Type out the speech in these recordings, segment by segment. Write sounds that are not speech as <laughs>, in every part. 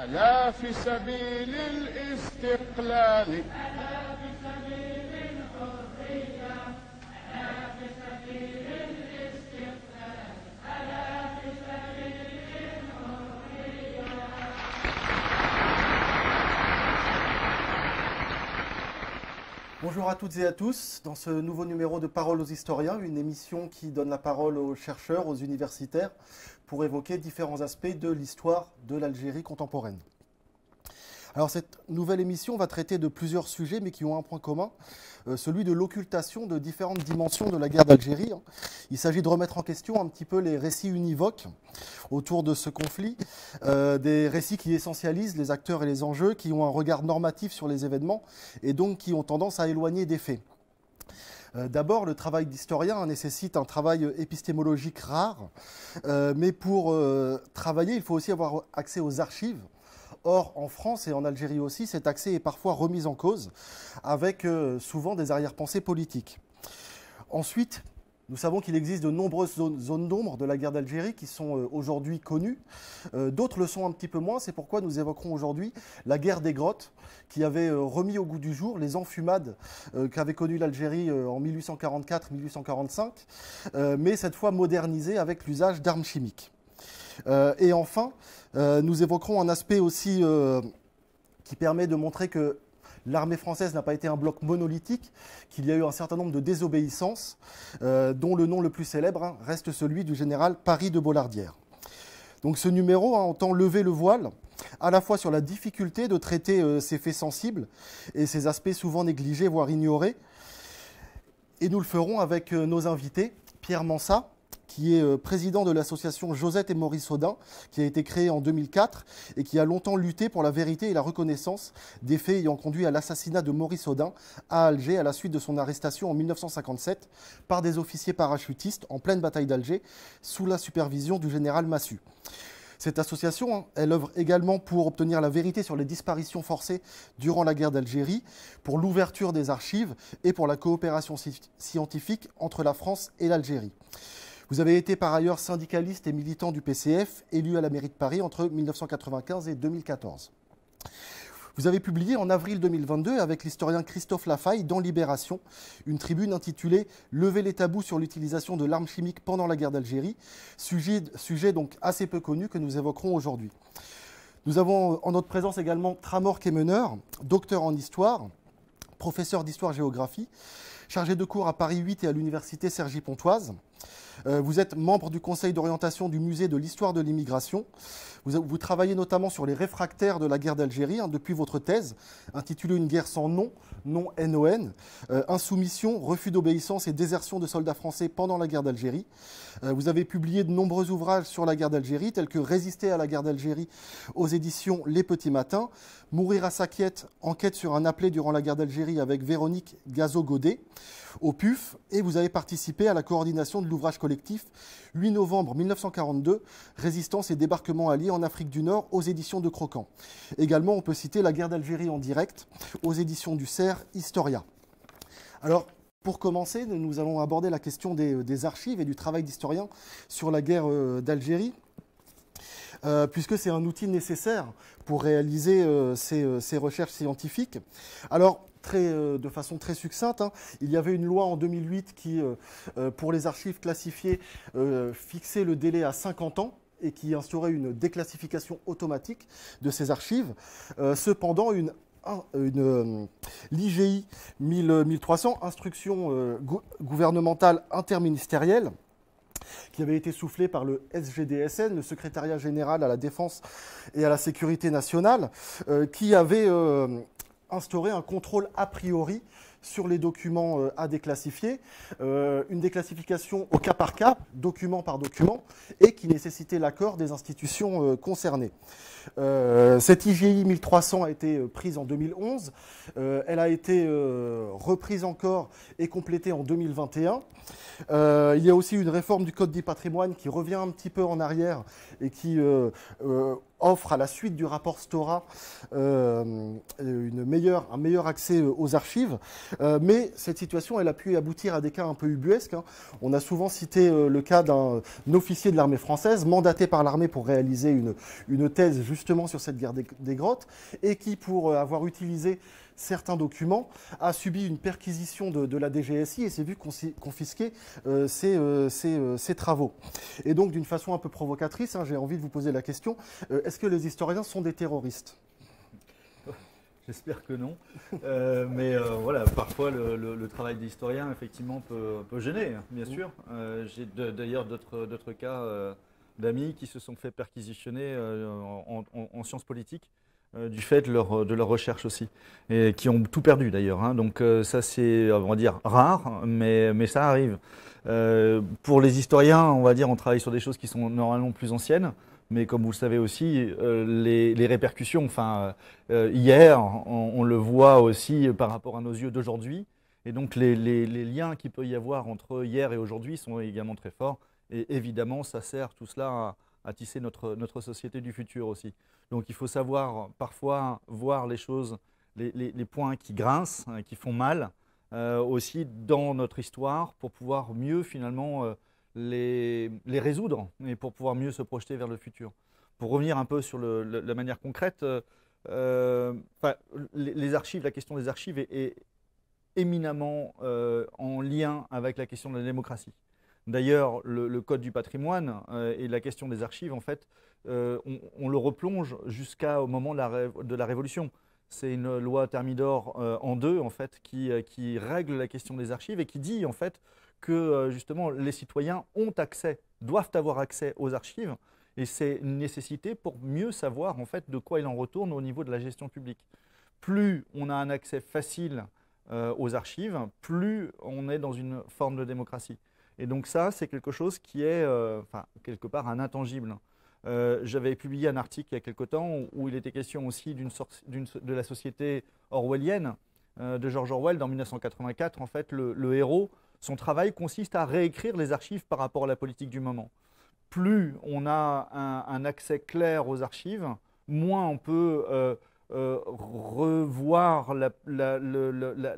ألا في سبيل الاستقلال Bonjour à toutes et à tous. Dans ce nouveau numéro de Parole aux historiens, une émission qui donne la parole aux chercheurs, aux universitaires, pour évoquer différents aspects de l'histoire de l'Algérie contemporaine. Alors cette nouvelle émission va traiter de plusieurs sujets, mais qui ont un point commun, euh, celui de l'occultation de différentes dimensions de la guerre d'Algérie. Il s'agit de remettre en question un petit peu les récits univoques autour de ce conflit, euh, des récits qui essentialisent les acteurs et les enjeux, qui ont un regard normatif sur les événements et donc qui ont tendance à éloigner des faits. Euh, d'abord, le travail d'historien hein, nécessite un travail épistémologique rare, mais pour travailler, il faut aussi avoir accès aux archives Or, en France et en Algérie aussi, cet accès est parfois remis en cause, avec euh, souvent des arrière-pensées politiques. Ensuite, nous savons qu'il existe de nombreuses zones, d'ombre de la guerre d'Algérie qui sont euh, aujourd'hui connues. Euh, d'autres le sont un petit peu moins. C'est pourquoi nous évoquerons aujourd'hui la guerre des grottes qui avait remis au goût du jour les enfumades qu'avait connues l'Algérie en 1844-1845, mais cette fois modernisées avec l'usage d'armes chimiques. Euh, et enfin, euh, nous évoquerons un aspect aussi euh, qui permet de montrer que l'armée française n'a pas été un bloc monolithique, qu'il y a eu un certain nombre de désobéissances, dont le nom le plus célèbre hein, reste celui du général Paris de Bollardière. Donc ce numéro hein, entend lever le voile à la fois sur la difficulté de traiter ces faits sensibles et ces aspects souvent négligés, voire ignorés. Et nous le ferons avec nos invités, Pierre Mansat, qui est euh, président de l'association Josette et Maurice Audin, qui a été créée en 2004 et qui a longtemps lutté pour la vérité et la reconnaissance des faits ayant conduit à l'assassinat de Maurice Audin à Alger à la suite de son arrestation en 1957 par des officiers parachutistes en pleine bataille d'Alger sous la supervision du général Massu. Cette association, hein, elle œuvre également pour obtenir la vérité sur les disparitions forcées durant la guerre d'Algérie, pour l'ouverture des archives et pour la coopération scientifique entre la France et l'Algérie. Vous avez été par ailleurs syndicaliste et militant du PCF, élu à la mairie de Paris entre 1995 et 2014. Vous avez publié en avril 2022 avec l'historien Christophe Lafaille dans Libération une tribune intitulée Lever les tabous sur l'utilisation de l'arme chimique pendant la guerre d'Algérie, sujet, donc assez peu connu que nous évoquerons aujourd'hui. Nous avons en notre présence également Tramor Kemeneur, docteur en histoire, professeur d'histoire-géographie, chargé de cours à Paris 8 et à l'université Sergi Pontoise. Euh, vous êtes membre du conseil d'orientation du musée de l'histoire de l'immigration. Vous, travaillez notamment sur les réfractaires de la guerre d'Algérie hein, depuis votre thèse intitulée Une guerre sans nom, non NON, euh, insoumission, refus d'obéissance et désertion de soldats français pendant la guerre d'Algérie. Euh, vous avez publié de nombreux ouvrages sur la guerre d'Algérie tels que Résister à la guerre d'Algérie aux éditions Les Petits Matins, Mourir à Sakiette, enquête sur un appelé durant la guerre d'Algérie avec Véronique gazo au PUF et vous avez participé à la coordination de l'ouvrage collectif 8 novembre 1942, Résistance et débarquement alliés en Afrique du Nord aux éditions de Croquant. Également, on peut citer la guerre d'Algérie en direct aux éditions du CERF Historia. Alors, pour commencer, nous allons aborder la question des archives et du travail d'historien sur la guerre euh, d'Algérie. Euh, puisque c'est un outil nécessaire pour réaliser euh, euh, ces, recherches scientifiques. Alors, de façon très succincte, hein, il y avait une loi en 2008 qui, pour les archives classifiées, fixait le délai à 50 ans et qui instaurait une déclassification automatique de ces archives. cependant, une l'IGI 1300, instruction gouvernementale interministérielle, qui avait été soufflé par le SGDSN, le Secrétariat général à la défense et à la sécurité nationale, euh, qui avait euh, instauré un contrôle a priori sur les documents euh, à déclassifier, euh, une déclassification au cas par cas, document par document, et qui nécessitait l'accord des institutions euh, concernées. cette IGI 1300 a été prise en 2011, elle a été reprise encore et complétée en 2021. il y a aussi une réforme du Code du patrimoine qui revient un petit peu en arrière et qui offre à la suite du rapport Stora euh, euh, une meilleure, un meilleur accès euh, aux archives. mais cette situation, elle a pu aboutir à des cas un peu ubuesques. Hein. On a souvent cité le cas d'un officier de l'armée française, mandaté par l'armée pour réaliser une, thèse justement sur cette guerre des grottes, et qui, pour avoir utilisé certains documents, a subi une perquisition de, la DGSI et s'est vu confisquer euh, euh, euh, ses, travaux. Et donc, d'une façon un peu provocatrice, hein, j'ai envie de vous poser la question euh, est-ce que les historiens sont des terroristes J'espère que non. mais voilà, parfois le, travail d'historien, effectivement, peut, gêner, hein, bien sûr. J'ai d'ailleurs d'autres cas d'amis qui se sont fait perquisitionner en, sciences politiques euh, du fait de leur, euh, de recherche aussi, et qui ont tout perdu d'ailleurs. Hein. Donc euh, ça c'est, on va dire, rare, mais, ça arrive. pour les historiens, on va dire, on travaille sur des choses qui sont normalement plus anciennes, mais comme vous le savez aussi, les, répercussions, enfin, hier, on, le voit aussi par rapport à nos yeux d'aujourd'hui, et donc les, liens qu'il peut y avoir entre hier et aujourd'hui sont également très forts, et évidemment, ça sert tout cela à, à tisser notre, notre société du futur aussi. Donc il faut savoir parfois voir les choses, les, points qui grincent, hein, qui font mal, euh, aussi dans notre histoire pour pouvoir mieux finalement euh, les, résoudre et pour pouvoir mieux se projeter vers le futur. Pour revenir un peu sur la manière concrète, euh, les, archives, la question des archives est, éminemment en lien avec la question de la démocratie. D'ailleurs, le, Code du patrimoine et la question des archives, en fait, euh, on, le replonge jusqu'au moment de la, Révolution. C'est une loi Thermidor euh, en deux, en fait, euh, qui, règle la question des archives et qui dit, en fait, que justement les citoyens ont accès, doivent avoir accès aux archives, et c'est une nécessité pour mieux savoir en fait de quoi il en retourne au niveau de la gestion publique. Plus on a un accès facile aux archives, plus on est dans une forme de démocratie. Et donc ça, c'est quelque chose qui est, quelque part, un intangible. Euh, j'avais publié un article il y a quelque temps où, il était question aussi d'une de la société orwellienne euh, de George Orwell dans 1984. En fait, le, héros, son travail consiste à réécrire les archives par rapport à la politique du moment. Plus on a un, accès clair aux archives, moins on peut euh, revoir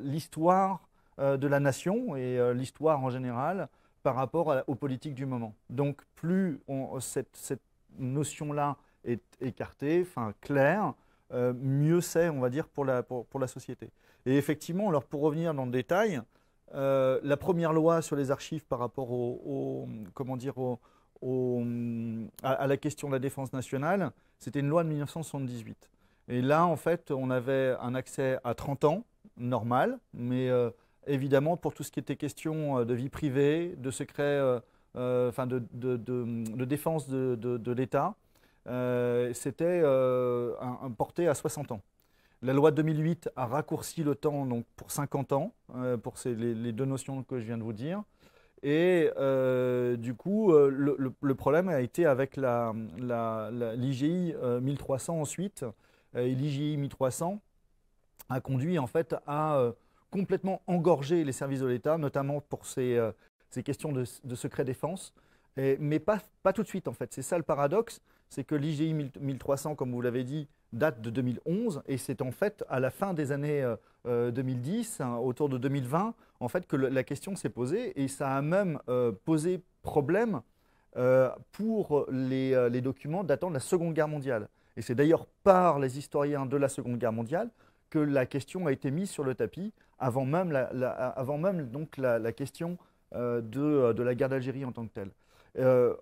l'histoire de la nation et l'histoire en général par rapport aux politiques du moment. Donc plus on, cette notion-là est écartée, enfin claire, euh, mieux c'est, on va dire, pour la, pour, la société. Et effectivement, alors pour revenir dans le détail, euh, la première loi sur les archives par rapport au, comment dire, au, à, la question de la défense nationale, c'était une loi de 1978. Et là, en fait, on avait un accès à 30 ans, normal, mais euh, évidemment, pour tout ce qui était question de vie privée, de secret euh, enfin de, défense de, l'État, euh, c'était euh, un, porté à 60 ans. La loi 2008 a raccourci le temps donc, pour 50 ans, pour ces, les, deux notions que je viens de vous dire. Et du coup, le, problème a été avec l'IGI 1300 ensuite. et l'IGI 1300 a conduit en fait à complètement engorger les services de l'État, notamment pour ces ces questions de, secret défense, mais pas, pas tout de suite en fait. C'est ça le paradoxe, c'est que l'IGI 1300, comme vous l'avez dit, date de 2011 et c'est en fait à la fin des années 2010, euh, euh, hein, autour de 2020, en fait que la question s'est posée et ça a même euh, posé problème pour les, documents datant de la Seconde Guerre mondiale. Et c'est d'ailleurs par les historiens de la Seconde Guerre mondiale que la question a été mise sur le tapis avant même, avant même donc la question euh, euh, de, la guerre d'Algérie en tant que telle. Euh,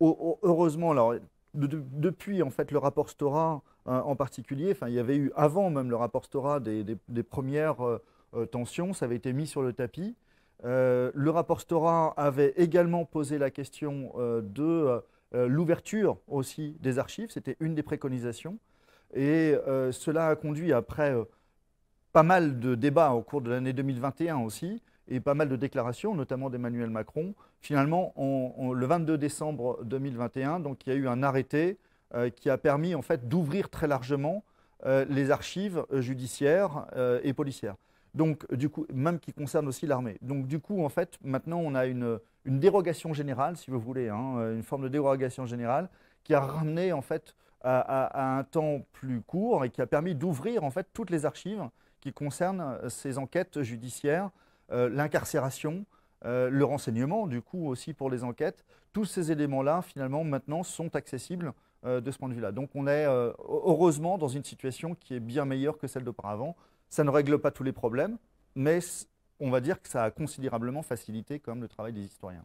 heureusement, alors, depuis en fait le rapport Stora hein, en particulier, enfin il y avait eu avant même le rapport Stora des, premières tensions, ça avait été mis sur le tapis. le rapport Stora avait également posé la question de l'ouverture aussi des archives, c'était une des préconisations, et cela a conduit après pas mal de débats au cours de l'année 2021 aussi et pas mal de déclarations, notamment d'Emmanuel Macron. Finalement, le 22 décembre 2021, donc, il y a eu un arrêté euh, qui a permis en fait, d'ouvrir très largement euh, les archives euh, judiciaires et policières. Donc, du coup, même qui concerne aussi l'armée. Donc, du coup, en fait, maintenant, on a une, dérogation générale, si vous voulez, hein, une forme de dérogation générale qui a ramené, en fait, à, à un temps plus court et qui a permis d'ouvrir, en fait, toutes les archives qui concernent ces enquêtes judiciaires euh, l'incarcération, euh, le renseignement, du coup aussi pour les enquêtes. Tous ces éléments-là, finalement, maintenant, sont accessibles euh, de ce point de vue-là. Donc on est heureusement dans une situation qui est bien meilleure que celle d'auparavant. Ça ne règle pas tous les problèmes, mais on va dire que ça a considérablement facilité comme le travail des historiens.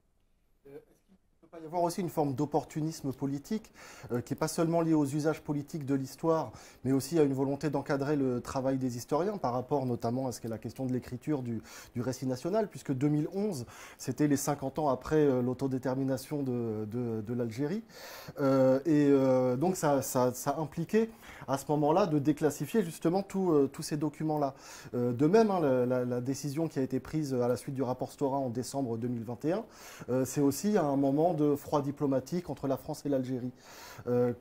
Il va y avoir aussi une forme d'opportunisme politique euh, qui n'est pas seulement liée aux usages politiques de l'histoire, mais aussi à une volonté d'encadrer le travail des historiens par rapport notamment à ce qu'est la question de l'écriture du, récit national, puisque 2011, c'était les 50 ans après euh, l'autodétermination de, l'Algérie. Euh, et donc ça, impliquait à ce moment-là de déclassifier justement tous ces documents-là. de même, hein, la, la, décision qui a été prise à la suite du rapport Stora en décembre 2021, c'est aussi à un moment de froid diplomatique entre la France et l'Algérie. Euh,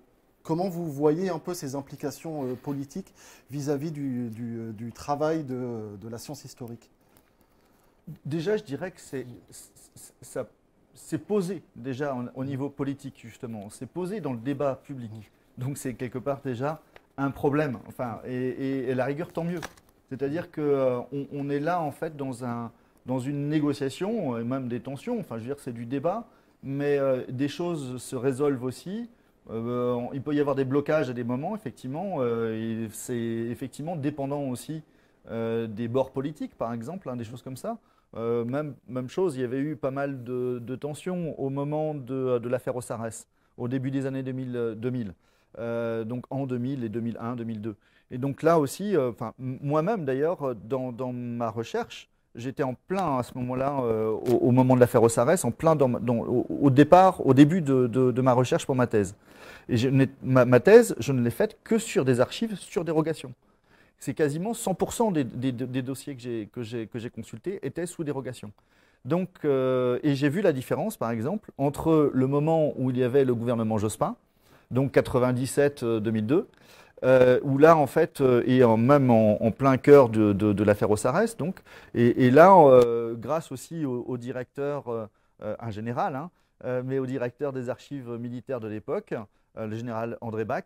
comment vous voyez un peu ces implications euh, politiques vis-à-vis du, euh, travail de, la science historique Déjà, je dirais que c'est, posé déjà au niveau politique, justement. C'est posé dans le débat public. Donc c'est quelque part déjà un problème. Enfin, et, la rigueur, tant mieux. C'est-à-dire qu'on on est là, en fait, dans, un, dans une négociation, et même des tensions. Enfin, je veux dire, c'est du débat mais euh, des choses se résolvent aussi. Euh, il peut y avoir des blocages à des moments, effectivement. Euh, c'est effectivement dépendant aussi des bords politiques, par exemple, hein, des choses comme ça. même, même chose, il y avait eu pas mal de, tensions au moment de, de l'affaire Osares, au début des années 2000. donc en 2000 et 2001, 2002. Et donc là aussi, moi-même d'ailleurs, dans, dans, ma recherche, J'étais en plein à ce moment-là, euh, au, moment de l'affaire Osares, en plein au, départ, au début de, ma recherche pour ma thèse. Et ma, thèse, je ne l'ai faite que sur des archives, sur dérogation. C'est quasiment 100% des, dossiers que j'ai consultés étaient sous dérogation. Donc, euh, et j'ai vu la différence, par exemple, entre le moment où il y avait le gouvernement Jospin, donc 97-2002, euh, où là, en fait, euh, et en, même en, plein cœur de, de, de l'affaire Osarès, donc, et, là, euh, grâce aussi au, directeur, un général, hein, mais au directeur des archives militaires de l'époque, le général André Bach,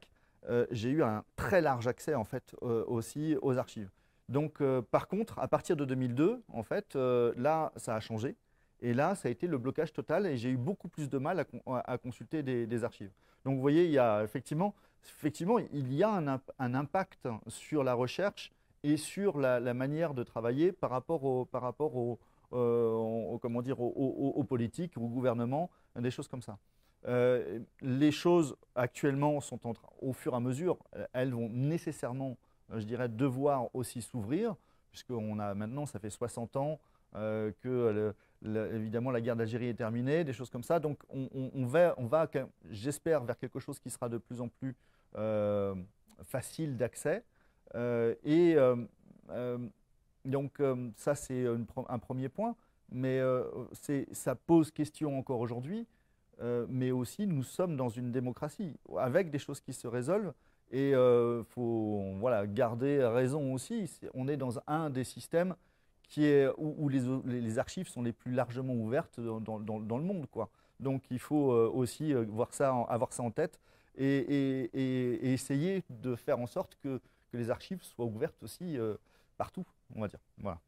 j'ai eu un très large accès, en fait, aussi aux archives. Donc, par contre, à partir de 2002, en fait, là, ça a changé. Et là, ça a été le blocage total et j'ai eu beaucoup plus de mal à, consulter des, des, archives. Donc, vous voyez, il y a effectivement, effectivement, il y a un, impact sur la recherche et sur la, manière de travailler par rapport par rapport euh, comment dire, aux au, politiques, au gouvernement, des choses comme ça. Euh, les choses actuellement sont en, au fur et à mesure, elles vont nécessairement, je dirais, devoir aussi s'ouvrir, puisqu'on a maintenant, ça fait 60 ans euh, que évidemment la guerre d'Algérie est terminée, des choses comme ça. Donc on va j'espère, vers quelque chose qui sera de plus en plus euh, facile d'accès. Euh, et euh, donc ça, c'est un premier point, mais ça pose question encore aujourd'hui, mais aussi nous sommes dans une démocratie, avec des choses qui se résolvent, et il faut voilà, garder raison aussi, on est dans un des systèmes qui est, où, les, archives sont les plus largement ouvertes dans, le monde. Quoi. Donc il faut aussi voir ça, avoir ça en tête et, essayer de faire en sorte que, les archives soient ouvertes aussi euh, partout, on va dire. Voilà.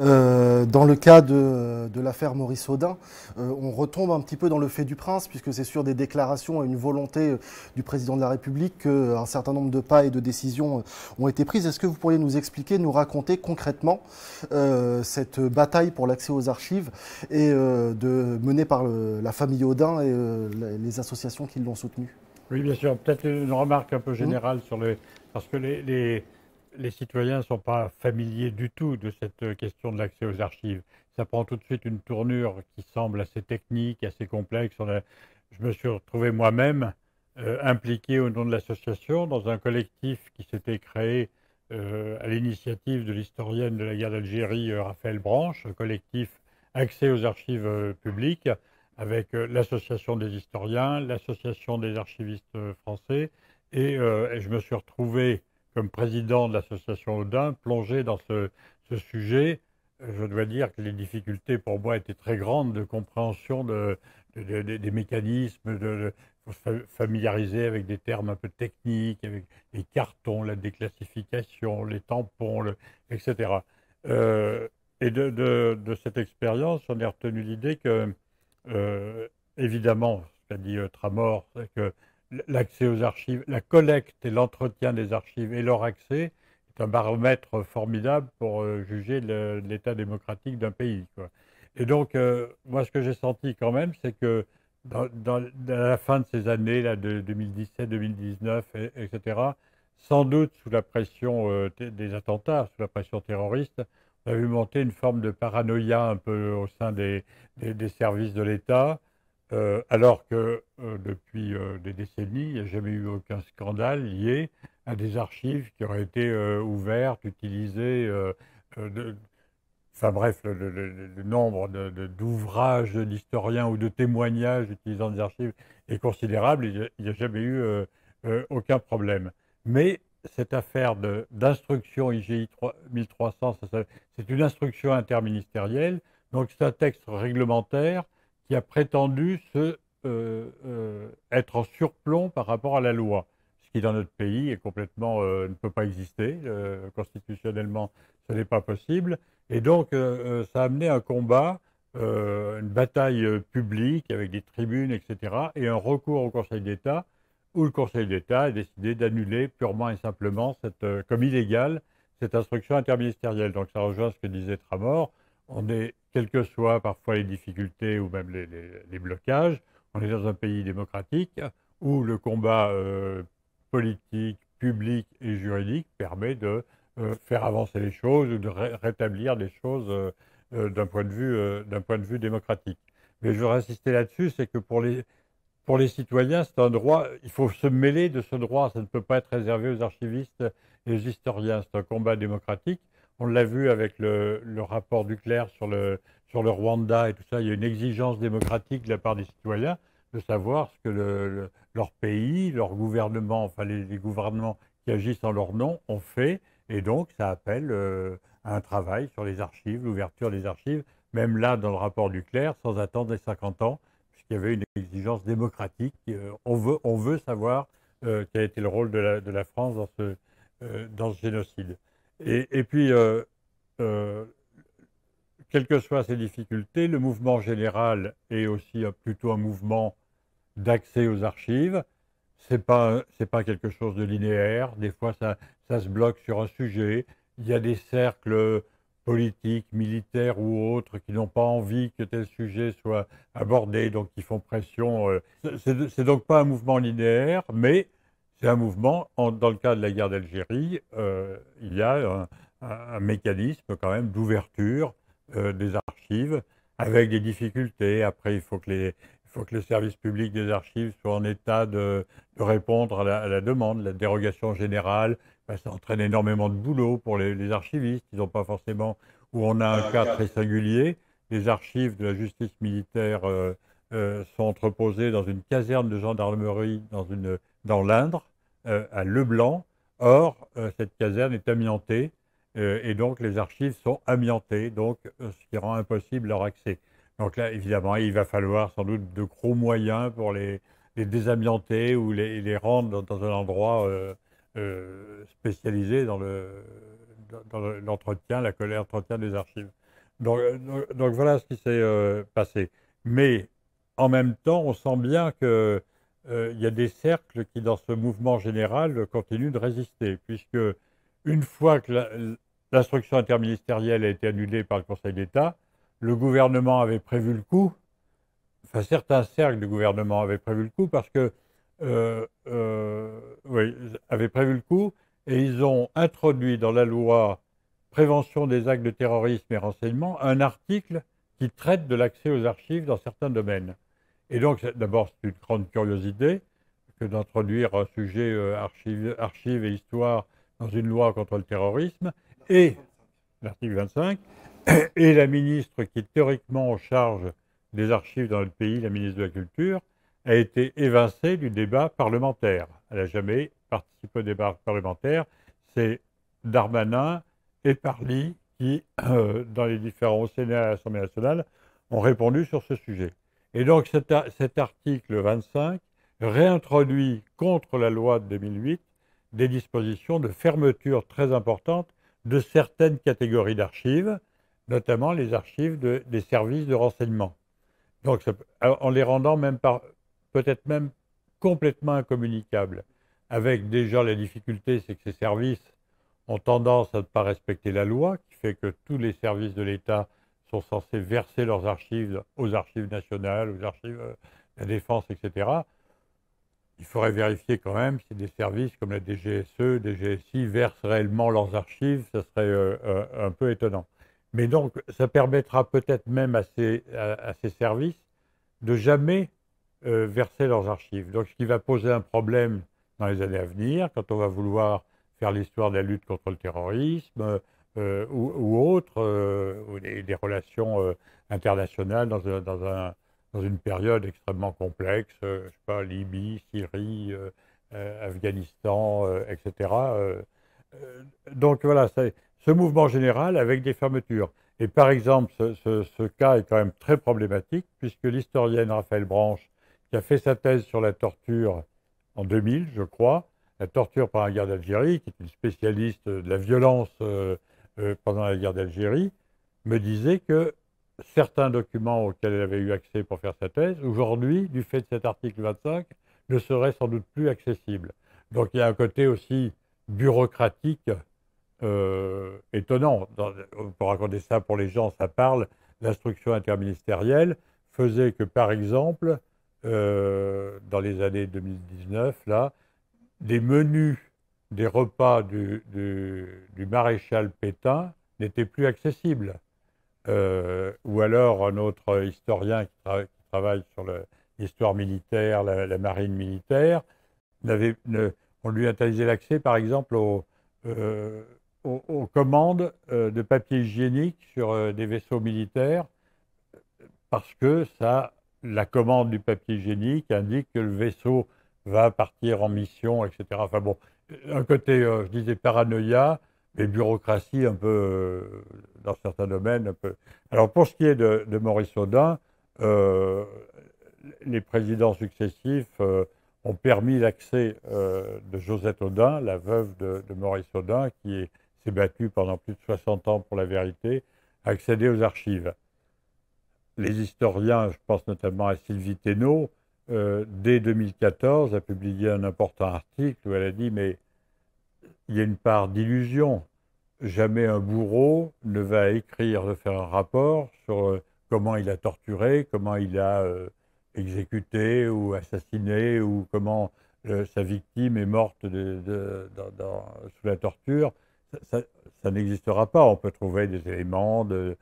Euh, dans le cas de, l'affaire Maurice Audin, euh, on retombe un petit peu dans le fait du prince, puisque c'est sur des déclarations et une volonté euh, du président de la République qu'un certain nombre de pas et de décisions ont été prises. Est-ce que vous pourriez nous expliquer, nous raconter concrètement cette bataille pour l'accès aux archives et de, menée par la famille Audin et les associations qui l'ont soutenue Oui, bien sûr. Peut-être une remarque un peu mmh. générale sur les. Parce que les les citoyens ne sont pas familiers du tout de cette question de l'accès aux archives. Ça prend tout de suite une tournure qui semble assez technique, assez complexe. je me suis retrouvé moi-même euh, impliqué au nom de l'association dans un collectif qui s'était créé euh, à l'initiative de l'historienne de la guerre d'Algérie, euh, Raphaël Branche, un collectif accès aux archives publiques, avec l'association des historiens, l'association des archivistes français. Et, et je me suis retrouvé comme président de l'association Odin, plongé dans ce, sujet, je dois dire que les difficultés pour moi étaient très grandes de compréhension de, des mécanismes, de, familiariser avec des termes un peu techniques, avec les cartons, la déclassification, les tampons, etc. et euh, de, cette expérience, on a retenu l'idée que, euh, évidemment, cest à dit Tramor, c'est que l'accès aux archives, la collecte et l'entretien des archives et leur accès est un baromètre formidable pour euh, juger l'état démocratique d'un pays. Et donc, euh, moi, ce que j'ai senti quand même, c'est que dans, la fin de ces années, là, de 2017, 2019, etc., sans doute sous la pression euh, des attentats, sous la pression terroriste, on a vu monter une forme de paranoïa un peu au sein des services de l'État. Euh, alors que euh, depuis euh, des décennies, il n'y a jamais eu aucun scandale lié à des archives qui auraient été ouvertes, utilisées. enfin bref, le, nombre d'ouvrages d'historiens ou de témoignages utilisant des archives est considérable. Il n'y a, jamais eu aucun problème. Mais cette affaire d'instruction IGI 1300, c'est une instruction interministérielle, donc c'est un texte réglementaire qui a prétendu se, euh, euh, être en surplomb par rapport à la loi, ce qui dans notre pays est complètement, euh, ne peut pas exister. constitutionnellement, ce n'est pas possible. Et donc, ça a amené un combat, une bataille publique avec des tribunes, etc., et un recours au Conseil d'État, où le Conseil d'État a décidé d'annuler purement et simplement, cette, comme illégale, cette instruction interministérielle. Donc, ça rejoint ce que disait Tramor. On est quelles que soient parfois les difficultés ou même les, blocages. On est dans un pays démocratique où le combat euh, politique, public et juridique permet de euh, faire avancer les choses ou de rétablir les choses euh, d'un point, de vue démocratique. Mais je veux insister là-dessus, c'est que pour les, pour les citoyens, c'est un il faut se mêler de ce droit, ça ne peut pas être réservé aux archivistes et aux historiens, c'est un combat démocratique on l'a vu avec le, rapport Duclerc sur le, sur le Rwanda et tout ça. Il y a une exigence démocratique de la part des citoyens de savoir ce que leur pays, leur gouvernement, enfin les, gouvernements qui agissent en leur nom ont fait. Et donc, ça appelle à euh, un travail sur les archives, l'ouverture des archives, même là, dans le rapport Duclerc, sans attendre les 50 ans, puisqu'il y avait une exigence démocratique. Euh, on, veut, savoir euh, quel a été le rôle de la, France dans ce génocide. Et, puis, euh, euh, quelles que soient ces difficultés, le mouvement général est aussi euh, plutôt un mouvement d'accès aux archives. Ce n'est pas, pas quelque chose de linéaire. Des fois, ça, ça se bloque sur un sujet. Il y a des cercles politiques, militaires ou autres qui n'ont pas envie que tel sujet soit abordé, donc qui font pression. n'est donc pas un mouvement linéaire, mais c'est un mouvement, dans le cas de la guerre d'Algérie, euh, il y a un, mécanisme quand même d'ouverture euh, des archives avec des difficultés. Après, il faut que les, faut que les services publics des archives soit en état de, répondre à la, demande. La dérogation générale, bah, ça entraîne énormément de boulot pour les, archivistes. Ils n'ont pas forcément, ou on a un cas très singulier, les archives de la justice militaire euh, sont entreposées dans une caserne de gendarmerie dans, une, dans l'Indre. Euh, à Leblanc. Or, euh, cette caserne est amiantée euh, et donc les archives sont amiantées, donc ce qui rend impossible leur accès. Donc là, évidemment, il va falloir sans doute de gros moyens pour les, désamianter ou les, les rendre dans, un endroit spécialisé dans l'entretien, le, dans la colère, l'entretien des archives. Donc, donc, voilà ce qui s'est passé. Mais en même temps, on sent bien que euh, il y a des cercles qui, dans ce mouvement général, continuent de résister, puisque une fois que l'instruction interministérielle a été annulée par le Conseil d'État, le gouvernement avait prévu le coup, enfin certains cercles du gouvernement avaient prévu le coup parce que euh, euh, avaient prévu le coup et ils ont introduit dans la loi prévention des actes de terrorisme et renseignement un article qui traite de l'accès aux archives dans certains domaines. Et donc, d'abord, c'est une grande curiosité que d'introduire un sujet euh, archives et histoire dans une loi contre le terrorisme, et l'article 25, <coughs> et la ministre qui est théoriquement en charge des archives dans le pays, la ministre de la Culture, a été évincée du débat parlementaire. Elle n'a jamais participé au débat parlementaire. C'est Darmanin et Parly qui, euh, dans les différents sénats et l'Assemblée nationale, ont répondu sur ce sujet. Et donc cet, article 25 réintroduit contre la loi de 2008 des dispositions de fermeture très importantes de certaines catégories d'archives, notamment les archives des services de renseignement. Donc, en les rendant même peut-être même complètement incommunicables, avec déjà la difficulté, c'est que ces services ont tendance à ne pas respecter la loi, qui fait que tous les services de l'État sont censés verser leurs archives aux archives nationales, aux archives de euh, la défense, etc. Il faudrait vérifier quand même si des services comme la DGSE, DGSI versent réellement leurs archives, ça serait euh, euh, un peu étonnant. Mais donc, ça permettra peut-être même à ces, services de jamais verser leurs archives. Donc, ce qui va poser un problème dans les années à venir, quand on va vouloir faire l'histoire de la lutte contre le terrorisme, euh, ou, ou, autres, euh, ou des, relations euh, internationales dans, dans, un, dans, une période extrêmement complexe, je sais pas, Libye, Syrie, Afghanistan, etc. donc voilà, ce mouvement général avec des fermetures. Et par exemple, ce, ce cas est quand même très problématique, puisque l'historienne Raphaël Branche, qui a fait sa thèse sur la torture en 2000, je crois, la torture par un garde d'Algérie, qui est une spécialiste de la violence euh, pendant la guerre d'Algérie, me disait que certains documents auxquels elle avait eu accès pour faire sa thèse, aujourd'hui, du fait de cet article 25, ne seraient sans doute plus accessibles. Donc il y a un côté aussi bureaucratique euh, étonnant. pour raconter ça pour les gens, ça parle. L'instruction interministérielle faisait que, par exemple, euh, dans les années 2019, là, des menus des repas du, du, maréchal Pétain n'étaient plus accessibles. Euh, ou alors un autre historien qui, travaille sur l'histoire militaire, la, marine militaire, on lui interdisait l'accès, par exemple, euh, aux, commandes euh, de papier hygiénique sur des vaisseaux militaires, parce que ça, la commande du papier hygiénique indique que le vaisseau va partir en mission, etc. Enfin bon, un côté, euh, je disais, paranoïa, mais bureaucratie un peu, euh, dans certains domaines. Un peu. Alors pour ce qui est de, Maurice Audin, euh, les présidents successifs ont permis l'accès de Josette Audin, la veuve de, de Maurice Audin, qui s'est battue pendant plus de 60 ans pour la vérité, à accéder aux archives. Les historiens, je pense notamment à Sylvie Thénault, euh, dès 2014, a publié un important article où elle a dit Mais il y a une part d'illusion. Jamais un bourreau ne va écrire, de faire un rapport sur euh, comment il a torturé, comment il a euh, exécuté ou assassiné, ou comment sa victime est morte sous la torture. Ça, n'existera pas. On peut trouver des éléments de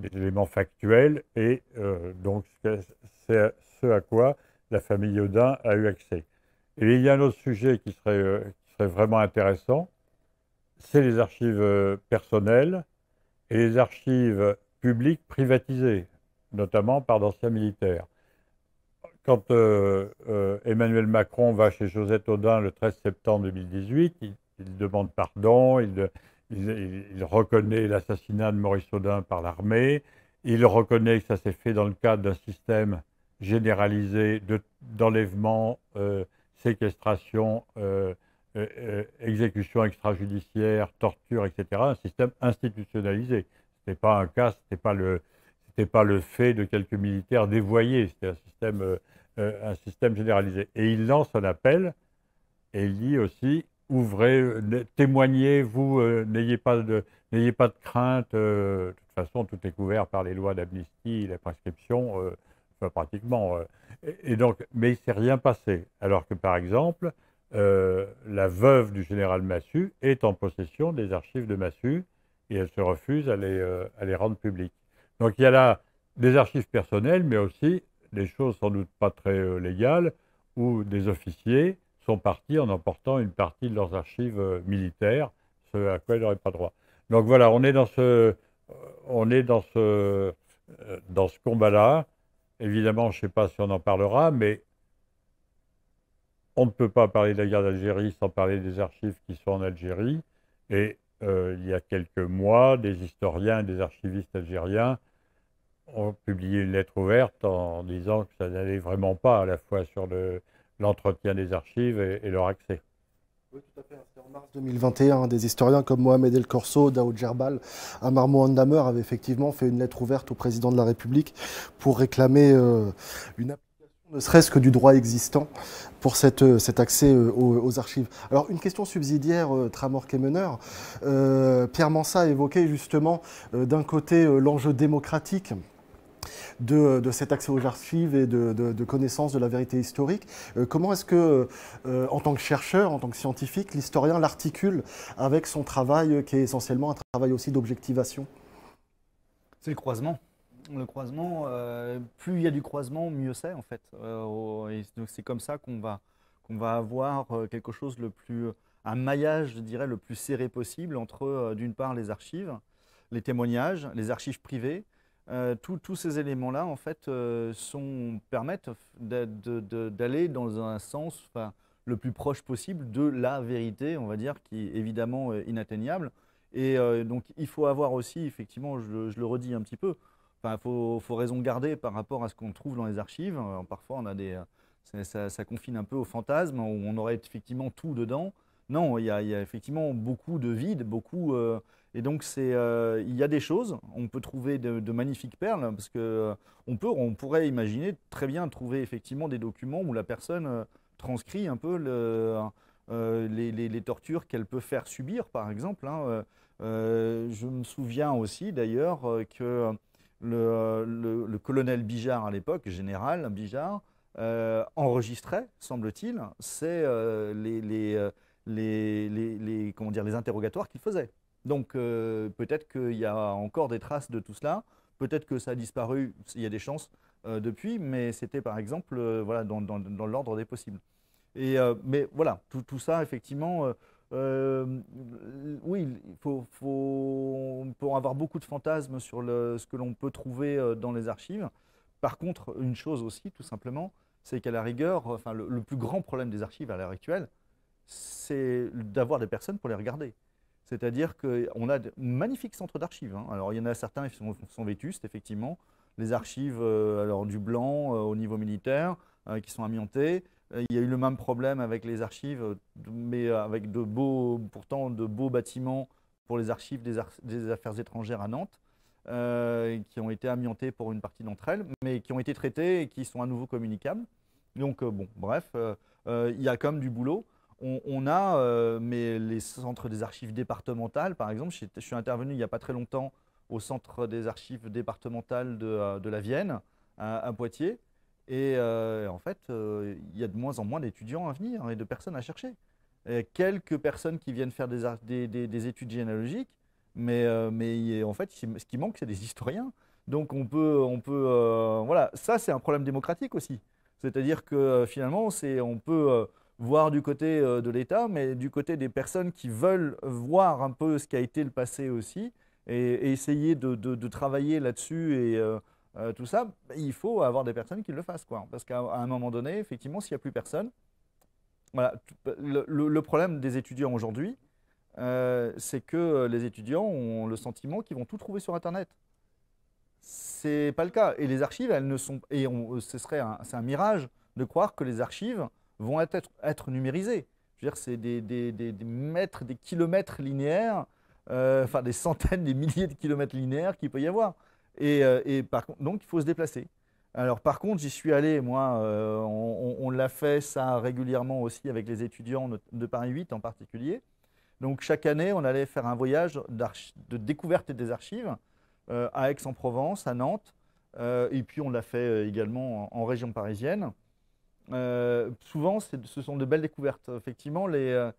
des éléments factuels et euh, donc c'est ce à quoi la famille Audin a eu accès. Et il y a un autre sujet qui serait, euh, vraiment intéressant, c'est les archives euh, personnelles et les archives publiques privatisées, notamment par d'anciens militaires. Quand Emmanuel Macron va chez Josette Audin le 13 septembre 2018, il, il demande pardon, il, il, reconnaît l'assassinat de Maurice Audin par l'armée. Il reconnaît que ça s'est fait dans le cadre d'un système généralisé d'enlèvement, euh, séquestration, euh, euh, exécution extrajudiciaire, torture, etc. Un système institutionnalisé. Ce n'était pas un cas, ce n'était pas, le, pas le fait de quelques militaires dévoyés. C'était un un système généralisé. Et il lance un appel et il dit aussi ouvrez, euh, témoignez, vous, euh, n'ayez pas de, n'ayez pas de crainte. Euh, de toute façon, tout est couvert par les lois d'amnistie, la prescription, pratiquement. Et, donc, mais il s'est rien passé. Alors que, par exemple, la veuve du général Massu est en possession des archives de Massu et elle se refuse à les, à les rendre publiques. Donc, il y a là des archives personnelles, mais aussi des choses sans doute pas très légales, où des officiers sont partis en emportant une partie de leurs archives euh, militaires, ce à quoi ils n'auraient pas droit. Donc voilà, on est dans ce, euh, on est dans ce, euh, dans ce combat-là. Évidemment, je ne sais pas si on en parlera, mais on ne peut pas parler de la guerre d'Algérie sans parler des archives qui sont en Algérie. Et il y a quelques mois, des historiens, des archivistes algériens ont publié une lettre ouverte en disant que ça n'allait vraiment pas à la fois sur le, l'entretien des archives et, leur accès. Oui, tout à fait. En mars 2021, des historiens comme Mohamed El Corso, Daoud Gerbal, Amar Mohandamer avaient effectivement fait une lettre ouverte au président de la République pour réclamer euh, une application, ne serait-ce que du droit existant, pour cette, euh, cet accès euh, aux, archives. Alors, une question subsidiaire, et Meneur, Pierre Mansa a évoqué justement d'un côté l'enjeu démocratique de, cet accès aux archives et de, de connaissance de la vérité historique. Euh, comment est-ce que, euh, en tant que chercheur, en tant que scientifique, l'historien l'articule avec son travail euh, qui est essentiellement un travail aussi d'objectivation C'est le croisement. Le croisement, plus il y a du croisement, mieux c'est en fait. c'est comme ça qu'on va, qu'on va avoir quelque chose le plus, un maillage, je dirais, le plus serré possible entre d'une part les archives, les témoignages, les archives privées, euh, tous ces éléments-là, en fait, euh, sont, permettent d'aller dans un sens le plus proche possible de la vérité, on va dire, qui est évidemment euh, inatteignable. Et donc, il faut avoir aussi, effectivement, je, le redis un petit peu, il faut, raison garder par rapport à ce qu'on trouve dans les archives. parfois, on a des, ça, confine un peu au fantasme, où on aurait effectivement tout dedans. Non, il y, a effectivement beaucoup de vide, beaucoup... Et donc, c'est, euh, il y a des choses, on peut trouver de, magnifiques perles, parce que euh, on, peut, on pourrait imaginer très bien trouver effectivement des documents où la personne euh, transcrit un peu le, les, tortures qu'elle peut faire subir, par exemple. Hein, je me souviens aussi d'ailleurs que le, colonel Bijard à l'époque, général Bijard, enregistrait, semble-t-il, c'est les, les, les, comment dire, les interrogatoires qu'il faisait. Donc euh, peut-être qu'il y a encore des traces de tout cela. Peut-être que ça a disparu, il y a des chances euh, depuis, mais c'était par exemple euh, voilà, dans, dans, dans l'ordre des possibles. Et, mais voilà, tout, tout ça, effectivement, oui, il faut, faut, pour avoir beaucoup de fantasmes sur ce que l'on peut trouver dans les archives. Par contre, une chose aussi, tout simplement, c'est qu'à la rigueur, enfin, le plus grand problème des archives à l'heure actuelle, c'est d'avoir des personnes pour les regarder. C'est-à-dire qu'on a de magnifiques centres d'archives. Hein. Alors, il y en a certains qui sont, vétustes, effectivement. Les archives euh, alors, du blanc euh, au niveau militaire, euh, qui sont amiantées. il y a eu le même problème avec les archives, mais avec de beaux, pourtant de beaux bâtiments pour les archives des, affaires étrangères à Nantes, qui ont été amiantées pour une partie d'entre elles, mais qui ont été traitées et qui sont à nouveau communicables. Donc, bon, bref, il y a comme du boulot. On, a, euh, mais les centres des archives départementales, par exemple, je, suis intervenu il n'y a pas très longtemps au centre des archives départementales de, euh, la Vienne, à, Poitiers. Euh, et en fait, il y a de moins en moins d'étudiants à venir et de personnes à chercher. quelques personnes qui viennent faire des, des, études généalogiques, mais, mais en fait, ce qui manque, c'est des historiens. Donc on peut, on peut voilà, ça c'est un problème démocratique aussi. C'est-à-dire que finalement, on peut voire du côté euh, de l'État, mais du côté des personnes qui veulent voir un peu ce qui a été le passé aussi et, essayer de, travailler là-dessus et euh, euh, tout ça, bah, il faut avoir des personnes qui le fassent. Quoi. Parce qu'à un moment donné, effectivement, s'il n'y a plus personne, voilà, bah, le, problème des étudiants aujourd'hui, c'est que les étudiants ont le sentiment qu'ils vont tout trouver sur Internet. C'est pas le cas. Et les archives, elles ne sont. Et ce serait c'est un mirage de croire que les archives vont être, être numérisés. c'est des, mètres, des kilomètres linéaires, euh, enfin des centaines, des milliers de kilomètres linéaires qu'il peut y avoir. Et, euh, donc, il faut se déplacer. Alors par contre, j'y suis allé, moi, euh, on, l'a fait ça régulièrement aussi avec les étudiants de Paris 8 en particulier. Donc chaque année, on allait faire un voyage de découverte des archives à Aix-en-Provence, à Nantes, et puis on l'a fait également en région parisienne. Euh, souvent, ce sont de belles découvertes. Effectivement, les, euh,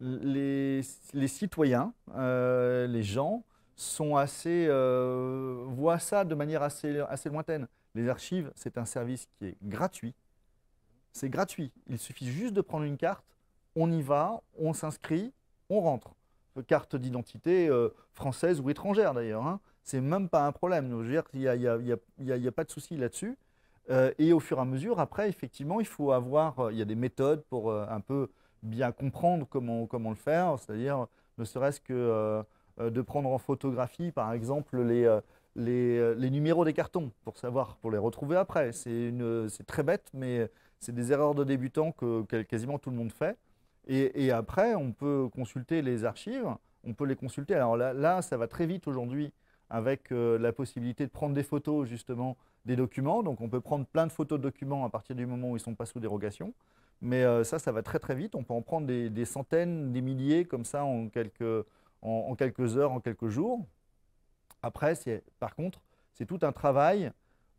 les, citoyens, euh, les gens, sont assez, voient ça de manière assez, assez lointaine. Les archives, c'est un service qui est gratuit. C'est gratuit. Il suffit juste de prendre une carte, on y va, on s'inscrit, on rentre. Carte d'identité française ou étrangère d'ailleurs. Hein. C'est même pas un problème. Je dire n'y a, pas de souci là-dessus. Euh, et au fur et à mesure, après, effectivement, il faut avoir, euh, il y a des méthodes pour euh, un peu bien comprendre comment, comment le faire, c'est-à-dire ne serait-ce que de prendre en photographie, par exemple, les, les, numéros des cartons pour savoir, pour les retrouver après. C'est très bête, mais c'est des erreurs de débutants que, quasiment tout le monde fait. Et, et, après, on peut consulter les archives, on peut les consulter. Alors là, là ça va très vite aujourd'hui avec euh, la possibilité de prendre des photos justement des documents. Donc on peut prendre plein de photos de documents à partir du moment où ils ne sont pas sous dérogation. Mais euh, ça, ça va très très vite. On peut en prendre des, centaines, des milliers comme ça en quelques, en, quelques heures, en quelques jours. Après, par contre, c'est tout un travail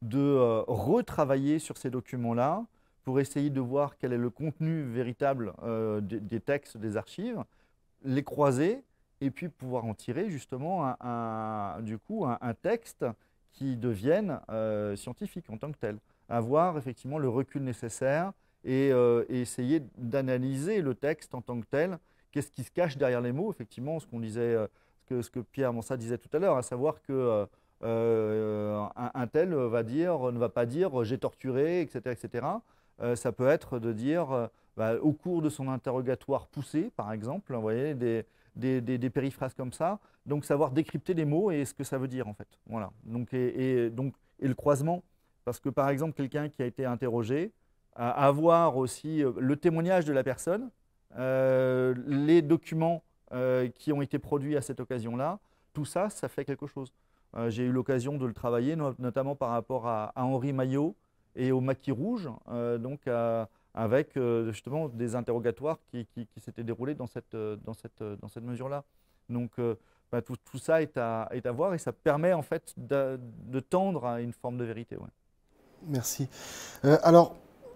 de euh, retravailler sur ces documents-là pour essayer de voir quel est le contenu véritable des, textes, des archives, les croiser et puis pouvoir en tirer justement un, du coup un, texte qui devienne euh, scientifique en tant que tel. Avoir effectivement le recul nécessaire euh, et, essayer d'analyser le texte en tant que tel. Qu'est-ce qui se cache derrière les mots Effectivement, ce qu'on disait, euh, ce que, Pierre Monsat disait tout à l'heure, à savoir que un, tel va dire, ne va pas dire j'ai torturé, etc., etc. ça peut être de dire bah, au cours de son interrogatoire poussé, par exemple, vous voyez, des, des, des, périphrases comme ça. Donc savoir décrypter les mots et ce que ça veut dire en fait. Voilà. Donc, et, donc, et le croisement, parce que par exemple quelqu'un qui a été interrogé, avoir aussi euh, le témoignage de la personne, euh, les documents euh, qui ont été produits à cette occasion-là, tout ça, ça fait quelque chose. J'ai eu l'occasion de le travailler, notamment par rapport à, à Henri Maillot et au maquis rouge, donc à, avec euh, justement des interrogatoires qui, s'étaient déroulés dans cette, euh, dans cette, euh, dans cette mesure-là. Donc bah, tout, ça est à, est à, voir et ça permet en fait de, tendre à une forme de vérité. Ouais. Merci. alors,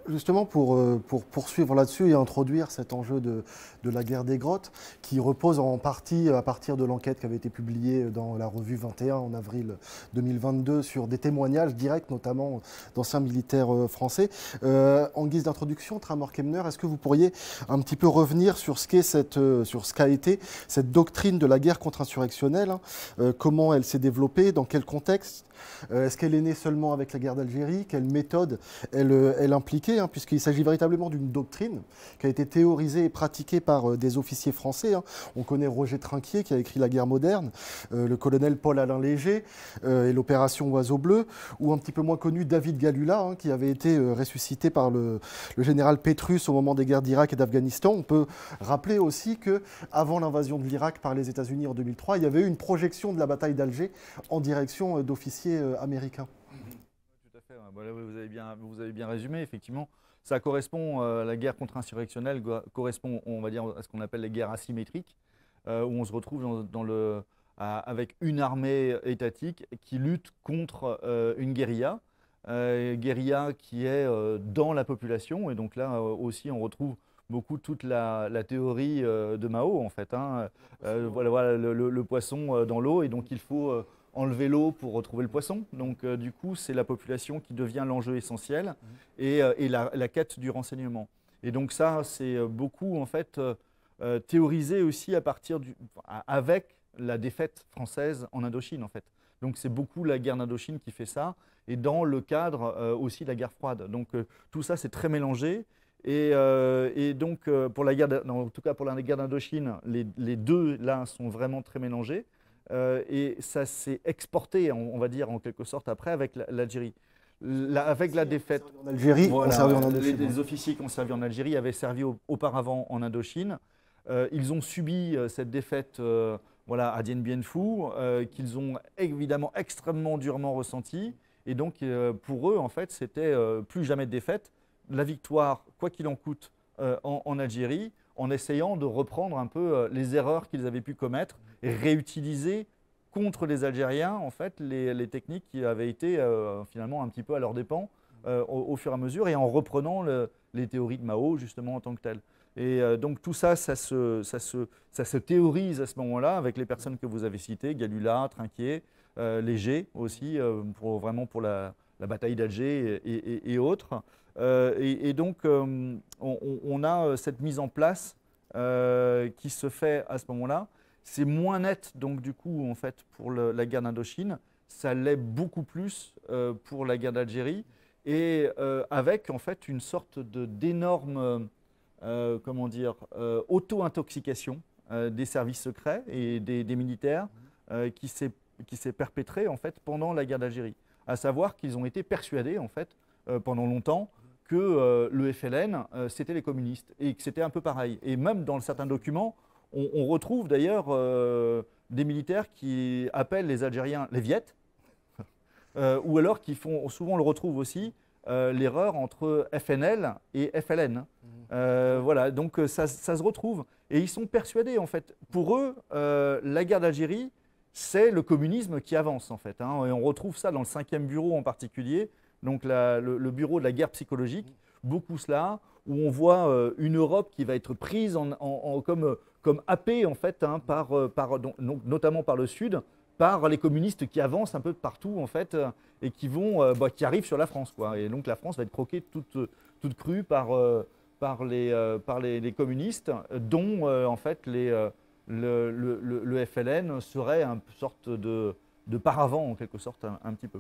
Justement, pour, euh, pour poursuivre là-dessus et introduire cet enjeu de, la guerre des grottes, qui repose en partie à partir de l'enquête qui avait été publiée dans la revue 21 en avril 2022 sur des témoignages directs, notamment d'anciens militaires euh, français. Euh, en guise d'introduction, Tramor Kemner, est-ce que vous pourriez un petit peu revenir sur ce, qu'est cette, sur ce qu'a été cette doctrine de la guerre contre-insurrectionnelle hein, Comment elle s'est développée Dans quel contexte Est-ce qu'elle est née seulement avec la guerre d'Algérie Quelle méthode elle, elle impliquait Hein, puisqu'il s'agit véritablement d'une doctrine qui a été théorisée et pratiquée par euh, des officiers français. Hein. On connaît Roger Trinquier qui a écrit La guerre moderne, euh, le colonel Paul-Alain Léger euh, et l'opération Oiseau Bleu, ou un petit peu moins connu David Galula, hein, qui avait été ressuscité par le, général Petrus au moment des guerres d'Irak et d'Afghanistan. On peut rappeler aussi que avant l'invasion de l'Irak par les États-Unis en 2003, il y avait eu une projection de la bataille d'Alger en direction d'officiers américains. Bah vous, avez bien, vous avez bien résumé, effectivement. Ça correspond, euh, la guerre contre-insurrectionnelle correspond, on va dire, à ce qu'on appelle les guerres asymétriques, euh, où on se retrouve dans, le, avec une armée étatique qui lutte contre euh, une guérilla, guérilla qui est dans la population. Et donc là aussi, on retrouve beaucoup toute la, théorie de Mao, en fait. Hein. voilà, le, le, poisson dans l'eau, et donc il faut enlever l'eau pour retrouver le poisson. Donc euh, du coup, c'est la population qui devient l'enjeu essentiel mhm. et, euh, la, quête du renseignement. Et donc ça, c'est euh, beaucoup en fait théorisé aussi à partir avec la défaite française en Indochine en fait. Donc c'est beaucoup la guerre d'Indochine qui fait ça et dans le cadre aussi de la guerre froide. Donc tout ça, c'est très mélangé. Et, donc, pour la guerre, en tout cas pour la guerre d'Indochine, les, les, deux là sont vraiment très mélangés. Euh, et ça s'est exporté, on, va dire en quelque sorte, après avec l'Algérie. avec la défaite. En Algérie, les, officiers qui ont servi en Algérie avaient servi auparavant en Indochine. Euh, ils ont subi euh, cette défaite voilà, à Dien Bien Phu, qu'ils ont évidemment extrêmement durement ressenti. Et donc, pour eux, en fait, c'était plus jamais de défaite. La victoire, quoi qu'il en coûte, en Algérie, en essayant de reprendre un peu les erreurs qu'ils avaient pu commettre réutiliser contre les Algériens, en fait, les, techniques qui avaient été euh, finalement un petit peu à leur dépens euh, au, fur et à mesure et en reprenant les théories de Mao justement en tant que telles. Et euh, donc tout ça, ça se, ça, se, ça se théorise à ce moment-là avec les personnes que vous avez citées, Galula, Trinquier, Léger aussi, pour, vraiment pour la, bataille d'Alger et, autres. Et, donc on, a cette mise en place qui se fait à ce moment-là. C'est moins net, donc du coup, en fait, pour la guerre d'Indochine, ça l'est beaucoup plus euh, pour la guerre d'Algérie, et euh, avec en fait une sorte d'énorme, euh, comment dire, auto-intoxication des services secrets et des, militaires qui s'est qui s'est perpétrée en fait pendant la guerre d'Algérie, à savoir qu'ils ont été persuadés en fait pendant longtemps que le FLN c'était les communistes et que c'était un peu pareil. Et même dans certains documents, on, retrouve d'ailleurs euh, des militaires qui appellent les Algériens les Viettes, <laughs> euh, ou alors qui font, souvent on le retrouve aussi, euh, l'erreur entre FNL et FLN. Mmh. voilà, donc ça, se retrouve. Et ils sont persuadés, en fait. Pour eux, la guerre d'Algérie, c'est le communisme qui avance, en fait. Hein. Et on retrouve ça dans le cinquième bureau en particulier, donc le, bureau de la guerre psychologique. Mmh. Beaucoup cela, où on voit une Europe qui va être prise en, comme comme happé, en fait hein, par, euh, donc, notamment par le sud, par les communistes qui avancent un peu partout en fait euh, et qui vont euh, bah, qui arrivent sur la France quoi. Et donc la France va être croquée toute toute crue par par les par les, communistes dont en fait les le, FLN serait une sorte de, de paravent en quelque sorte un petit peu.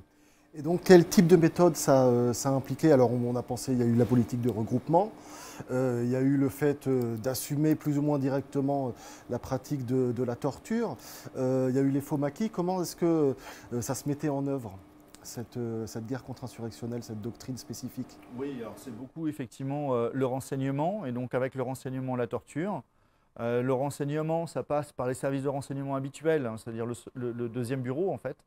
Et donc, quel type de méthode ça, euh, ça a Alors, on a pensé, il y a eu la politique de regroupement, euh, il y a eu le fait euh, d'assumer plus ou moins directement la pratique de, la torture, il y a eu les faux maquis. Comment est-ce que ça se mettait en œuvre cette, guerre contre-insurrectionnelle, cette doctrine spécifique Oui, alors c'est beaucoup effectivement le renseignement, et donc avec le renseignement, la torture. le renseignement, ça passe par les services de renseignement habituels, hein, c'est-à-dire le, deuxième bureau en fait,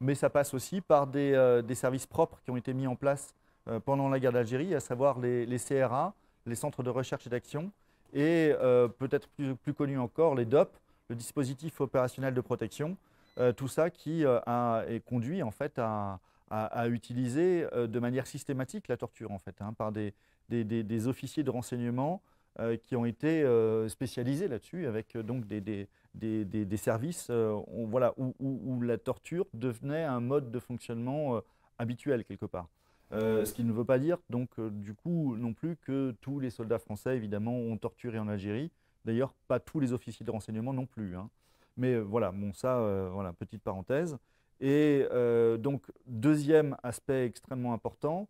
mais ça passe aussi par euh, des, services propres qui ont été mis en place euh, pendant la guerre d'Algérie, à savoir les, les, CRA, les centres de recherche et d'action, et euh, peut-être plus, plus connu encore, les DOP, le dispositif opérationnel de protection, tout ça qui a, est conduit en fait à, utiliser de manière systématique la torture en fait, hein, par des, des, des, officiers de renseignement qui ont été spécialisés là-dessus, avec donc des, des, services euh, voilà, où, la torture devenait un mode de fonctionnement euh, habituel quelque part. Euh, ce qui ne veut pas dire, donc, du coup, non plus que tous les soldats français, évidemment, ont torturé en Algérie. D'ailleurs, pas tous les officiers de renseignement non plus. Hein. Mais voilà, bon, ça, voilà, petite parenthèse. Et donc, deuxième aspect extrêmement important,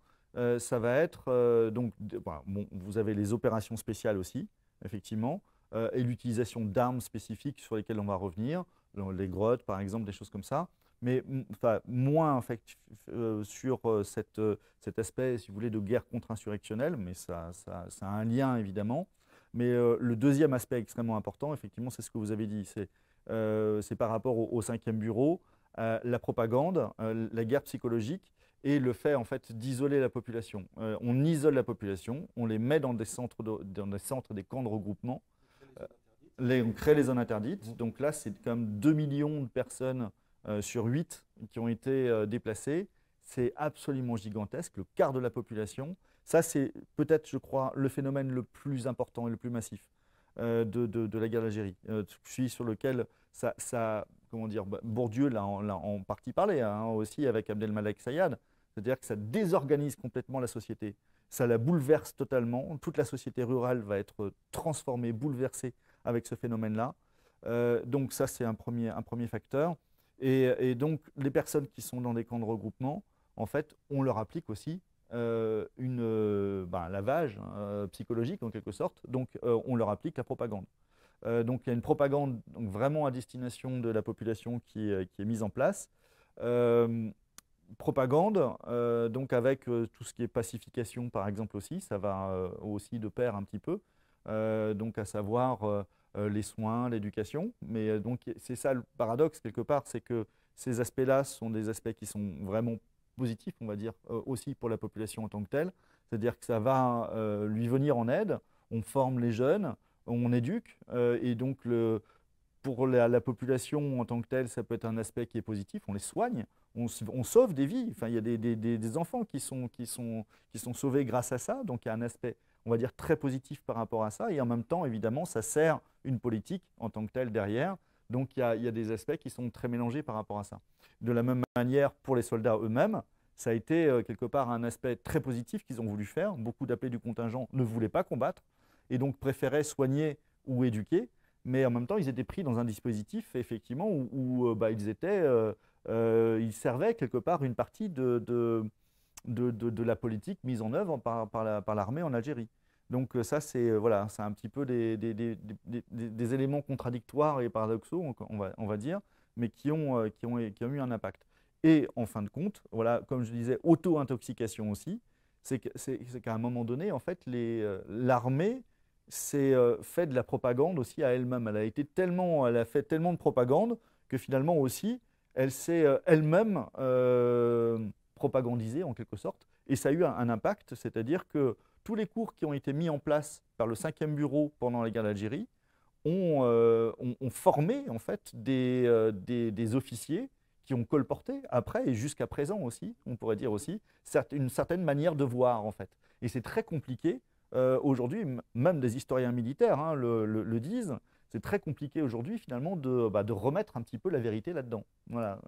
ça va être, donc, bah, vous avez les opérations spéciales aussi, effectivement. Euh, et l'utilisation d'armes spécifiques sur lesquelles on va revenir, les grottes par exemple, des choses comme ça, mais enfin, moins en fait, euh, sur euh, cet aspect, si vous voulez, de guerre contre-insurrectionnelle, mais ça, ça, a un lien évidemment. Mais le deuxième aspect extrêmement important, effectivement, c'est ce que vous avez dit, c'est par rapport au, cinquième bureau, la propagande, la guerre psychologique, et le fait en fait d'isoler la population. on isole la population, on les met dans des centres, dans des centres, des camps de regroupement, les, on crée les zones interdites. Mmh. Donc là, c'est comme 2 millions de personnes euh, sur 8 qui ont été euh, déplacées. C'est absolument gigantesque, le quart de la population. Ça, c'est peut-être, je crois, le phénomène le plus important et le plus massif euh, de, de, la guerre d'Algérie. celui sur lequel ça, ça comment dire, bah, Bourdieu l'a en, partie parlé hein, aussi avec Abdelmalek Sayad. C'est-à-dire que ça désorganise complètement la société. Ça la bouleverse totalement. Toute la société rurale va être transformée, bouleversée avec ce phénomène-là. Euh, donc ça, c'est un premier, un premier facteur. Et, donc, les personnes qui sont dans des camps de regroupement, en fait, on leur applique aussi euh, une, euh, ben, lavage psychologique, en quelque sorte. Donc, on leur applique la propagande. donc, il y a une propagande donc, vraiment à destination de la population qui, qui est mise en place. propagande, donc avec tout ce qui est pacification, par exemple, aussi, ça va aussi de pair un petit peu. donc, à savoir euh, les soins, l'éducation. Mais euh, donc, c'est ça le paradoxe, quelque part, c'est que ces aspects-là sont des aspects qui sont vraiment positifs, on va dire, euh, aussi pour la population en tant que telle. C'est-à-dire que ça va lui venir en aide, on forme les jeunes, on éduque, et donc pour la, population en tant que telle, ça peut être un aspect qui est positif, on les soigne, on, sauve des vies. il y a des, enfants qui sont, qui, sont, qui sont sauvés grâce à ça, donc il y a un aspect on va dire, très positif par rapport à ça. Et en même temps, évidemment, ça sert une politique en tant que telle derrière. Donc il y, a des aspects qui sont très mélangés par rapport à ça. De la même manière, pour les soldats eux-mêmes, ça a été euh, quelque part un aspect très positif qu'ils ont voulu faire. Beaucoup d'appelés du contingent ne voulaient pas combattre et donc préféraient soigner ou éduquer. Mais en même temps, ils étaient pris dans un dispositif, effectivement, où, euh, bah, ils étaient, euh, ils servaient quelque part une partie de de, la politique mise en œuvre par, par l'armée la, par en Algérie. Donc euh, ça, c'est euh, voilà, un petit peu des, des, des, des, éléments contradictoires et paradoxaux, on va, on va dire, mais qui ont, euh, qui, ont, qui ont, eu un impact. Et en fin de compte, voilà, comme je disais, auto-intoxication aussi, c'est qu'à un moment donné, en fait, l'armée s'est fait de la propagande aussi à elle-même. Elle a été tellement, elle a fait tellement de propagande que finalement aussi, elle s'est elle-même propagandisé en quelque sorte, et ça a eu un, impact, c'est-à-dire que tous les cours qui ont été mis en place par le 5e bureau pendant la guerre d'Algérie ont, euh, formé en fait euh, des, des, officiers qui ont colporté après et jusqu'à présent aussi, on pourrait dire aussi, une certaine manière de voir en fait. Et c'est très compliqué euh, aujourd'hui, même des historiens militaires hein, le, le, disent, c'est très compliqué aujourd'hui finalement de, bah, de, remettre un petit peu la vérité là-dedans. Voilà,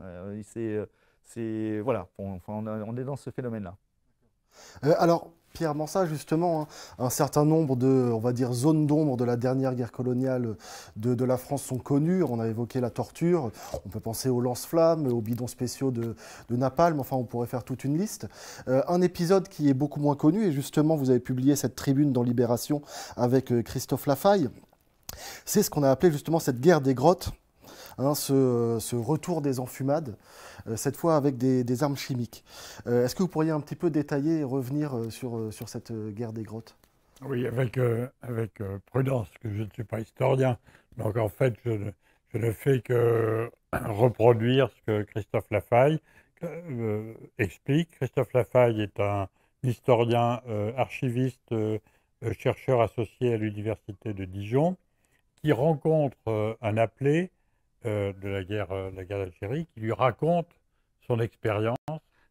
c'est c'est voilà, on, est dans ce phénomène-là. Euh, alors, Pierre Mansa, justement, hein, un certain nombre de, on va dire, zones d'ombre de la dernière guerre coloniale euh, de, la France sont connues. On a évoqué la torture, on peut penser aux lance-flammes, aux bidons spéciaux de, Napalm, enfin, on pourrait faire toute une liste. Euh, un épisode qui est beaucoup moins connu, et justement, vous avez publié cette tribune dans Libération avec Christophe Lafaille, c'est ce qu'on a appelé justement cette guerre des grottes Hein, ce, retour des enfumades, euh, cette fois avec des, armes chimiques. Euh, est-ce que vous pourriez un petit peu détailler et revenir euh, sur, sur cette guerre des grottes Oui, avec, avec prudence, que je ne suis pas historien. Donc en fait, je ne, fais que <coughs> reproduire ce que Christophe Lafaille explique. Christophe Lafaille est un historien archiviste, chercheur associé à l'Université de Dijon, qui rencontre un appelé euh, de la guerre, euh, guerre d'Algérie qui lui raconte son expérience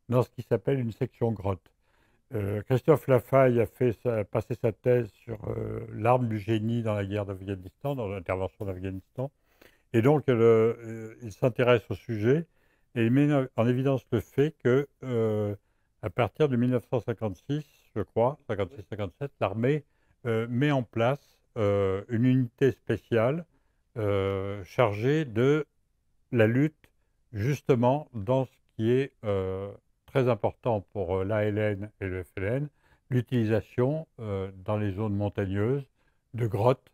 dans ce qui s'appelle une section grotte. Euh, Christophe Lafaye a fait passer sa thèse sur l'arme du génie dans la guerre d'Afghanistan, dans l'intervention d'Afghanistan. Et donc, il s'intéresse au sujet et il met en évidence le fait que, à partir de 1956, je crois, 56-57, l'armée met en place une unité spéciale euh, chargé de la lutte justement dans ce qui est euh, très important pour euh, l'ALN et le FLN, l'utilisation dans les zones montagneuses de grottes,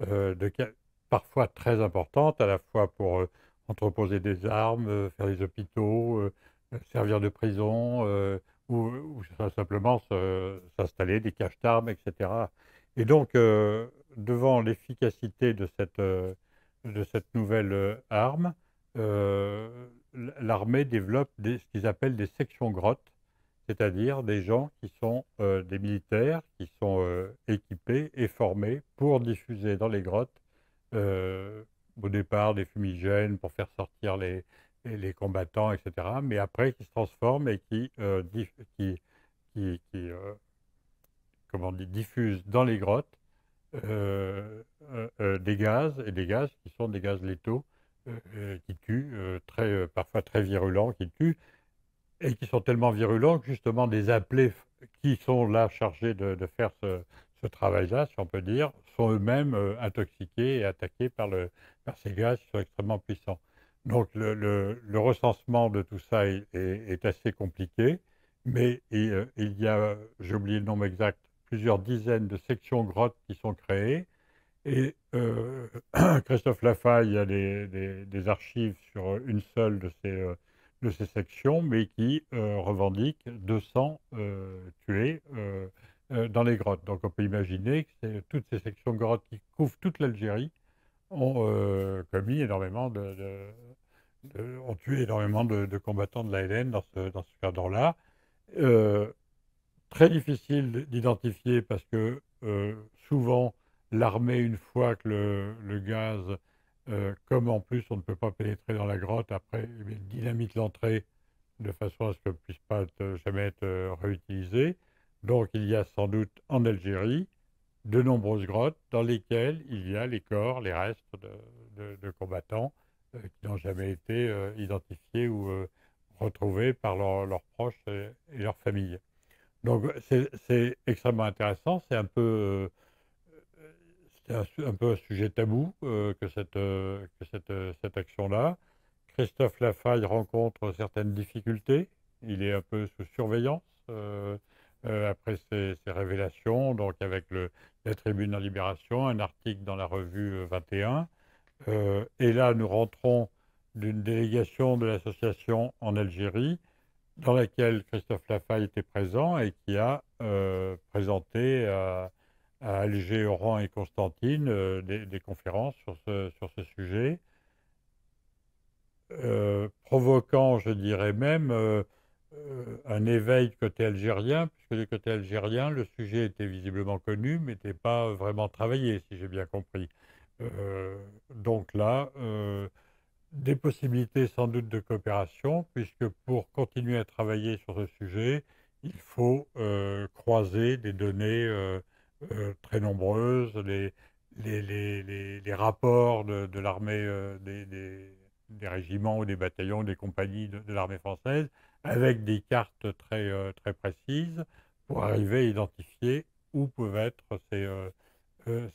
de, parfois très importantes, à la fois pour entreposer des armes, faire des hôpitaux, servir de prison, ou, ou, simplement s'installer des caches d'armes, etc. Et donc, devant l'efficacité de cette de cette nouvelle euh, arme, euh, l'armée développe des, ce qu'ils appellent des sections grottes, c'est-à-dire des gens qui sont euh, des militaires, qui sont équipés et formés pour diffuser dans les grottes, au départ des fumigènes pour faire sortir les, les, combattants, etc., mais après qui se transforment et qui, qui, comment dit, diffusent dans les grottes euh, euh, euh, des gaz, et des gaz qui sont des gaz létaux qui tuent, très, parfois très virulents, qui tuent, et qui sont tellement virulents que justement des appelés qui sont là chargés de, faire ce, travail-là, si on peut dire, sont eux-mêmes intoxiqués et attaqués par, ces gaz qui sont extrêmement puissants. Donc le, recensement de tout ça est, assez compliqué, mais il y a, j'ai oublié le nombre exact, plusieurs dizaines de sections grottes qui sont créées. Et euh, <clears throat> Christophe Lafaille a des, des, archives sur une seule de ces, euh, de ces sections, mais qui euh, revendique 200 tués dans les grottes. Donc on peut imaginer que toutes ces sections grottes qui couvrent toute l'Algérie ont commis énormément de, ont tué énormément de, combattants de la Hélène dans ce, dans ce cadre-là très difficile d'identifier parce que euh, souvent l'armée, une fois que le, gaz, euh, comme en plus on ne peut pas pénétrer dans la grotte, après eh il dynamite l'entrée de façon à ce que ne puisse pas euh, jamais être réutilisé. Donc il y a sans doute en Algérie de nombreuses grottes dans lesquelles il y a les corps, les restes de, combattants qui n'ont jamais été identifiés ou retrouvés par leurs proches et leurs familles. Donc c'est extrêmement intéressant, c'est un peu euh, euh, un, sujet tabou euh, que cette, action-là. Christophe Lafaille rencontre certaines difficultés. Il est un peu sous surveillance après ces, révélations, donc avec la tribune en libération, un article dans la revue 21. et là, nous rentrons d'une délégation de l'association en Algérie dans laquelle Christophe Lafay était présent et qui a euh, présenté à, Alger, Oran et Constantine euh, des, conférences sur ce, sujet, euh, provoquant, je dirais même, un éveil du côté algérien, puisque du côté algérien, le sujet était visiblement connu, mais n'était pas vraiment travaillé, si j'ai bien compris. donc là, des possibilités sans doute de coopération, puisque pour continuer à travailler sur ce sujet, il faut euh, croiser des données euh, euh, très nombreuses, les, les, rapports de, l'armée, des, régiments ou des bataillons, des compagnies de, de l'armée française, avec des cartes très, très précises pour arriver à identifier où peuvent être ces,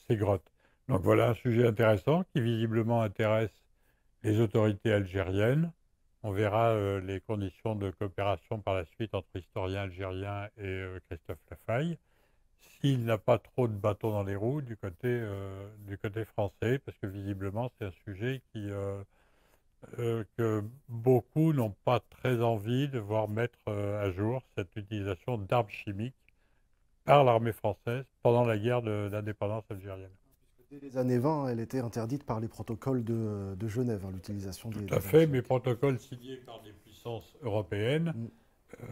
ces grottes. Donc voilà un sujet intéressant qui visiblement intéresse les autorités algériennes. On verra euh, les conditions de coopération par la suite entre historiens algériens et euh, Christophe Lafaille. S'il n'a pas trop de bâtons dans les roues du côté, euh, français, parce que visiblement c'est un sujet que beaucoup n'ont pas très envie de voir mettre à jour, cette utilisation d'armes chimiques par l'armée française pendant la guerre d'indépendance algérienne. Dès les années 20, elle était interdite par les protocoles de, Genève, hein, l'utilisation des. Tout à fait, mais protocoles signés par des puissances européennes, mm. euh,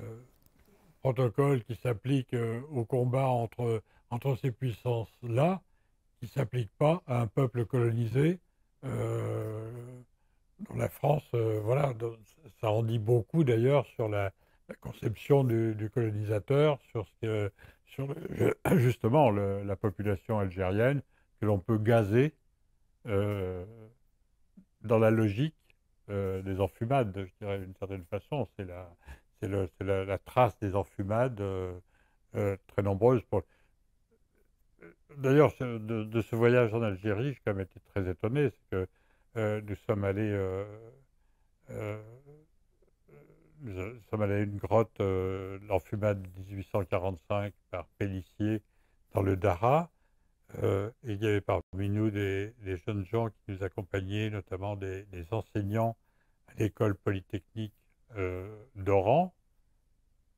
protocoles qui s'appliquent euh, au combat entre, entre ces puissances-là, qui ne s'appliquent pas à un peuple colonisé. Euh, dans la France, voilà, ça en dit beaucoup d'ailleurs sur la, conception du, colonisateur, sur, sur <coughs> justement la population algérienne que l'on peut gazer euh, dans la logique euh, des enfumades, je dirais d'une certaine façon. C'est la, trace des enfumades euh, très nombreuses. Pour... D'ailleurs, de, ce voyage en Algérie, j'ai quand même été très étonné, c'est que nous sommes allés nous sommes allés à une grotte, l'enfumade 1845 par Pellissier dans le Dara. Euh, il y avait parmi nous des, jeunes gens qui nous accompagnaient, notamment des, enseignants à l'école polytechnique euh, d'Oran,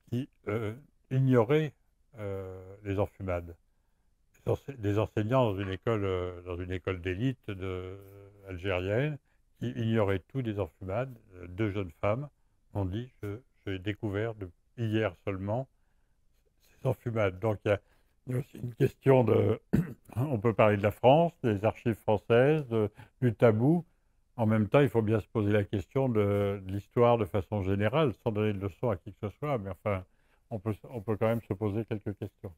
qui euh, ignoraient les enfumades. Des, enseignants dans une école, dans une école d'élite algérienne qui ignoraient tout des enfumades. Deux jeunes femmes m'ont dit J'ai découvert de, hier seulement ces enfumades. Donc il y a aussi une question de, <clears throat> Hein, on peut parler de la France, des archives françaises, euh, du tabou. En même temps, il faut bien se poser la question de, l'histoire de façon générale, sans donner de leçons à qui que ce soit, mais enfin, on peut, on peut quand même se poser quelques questions.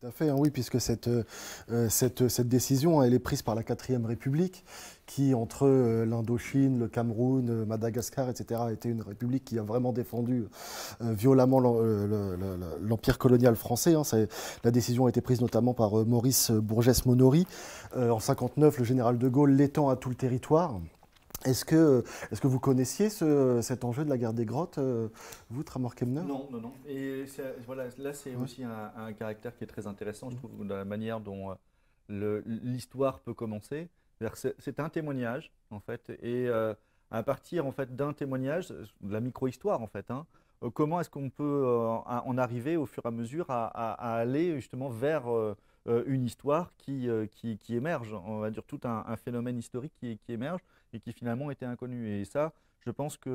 Tout à fait, hein, oui, puisque euh, euh, cette, cette, décision, elle est prise par la 4ème République, qui, entre euh, l'Indochine, le Cameroun, Madagascar, etc., était une république qui a vraiment défendu violemment l'empire colonial français. Hein. la décision a été prise notamment par Maurice Bourgès-Monori. en 1959, le général de Gaulle l'étend à tout le territoire. Est-ce que, est -ce que vous connaissiez cet enjeu de la guerre des grottes, euh, vous, Tramor Kemner Non, non, non. Et voilà, là, c'est aussi un, caractère qui est très intéressant, je mm. trouve, dans la manière dont euh, l'histoire peut commencer. C'est un témoignage, en fait, et euh, à partir en fait, d'un témoignage, de la micro-histoire, en fait, hein, comment est-ce qu'on peut en arriver au fur et à mesure à, aller justement vers... Euh, une histoire euh, qui, qui, émerge, on va dire tout un, phénomène historique qui, qui, émerge et qui finalement était inconnu. Et ça, je pense qu'il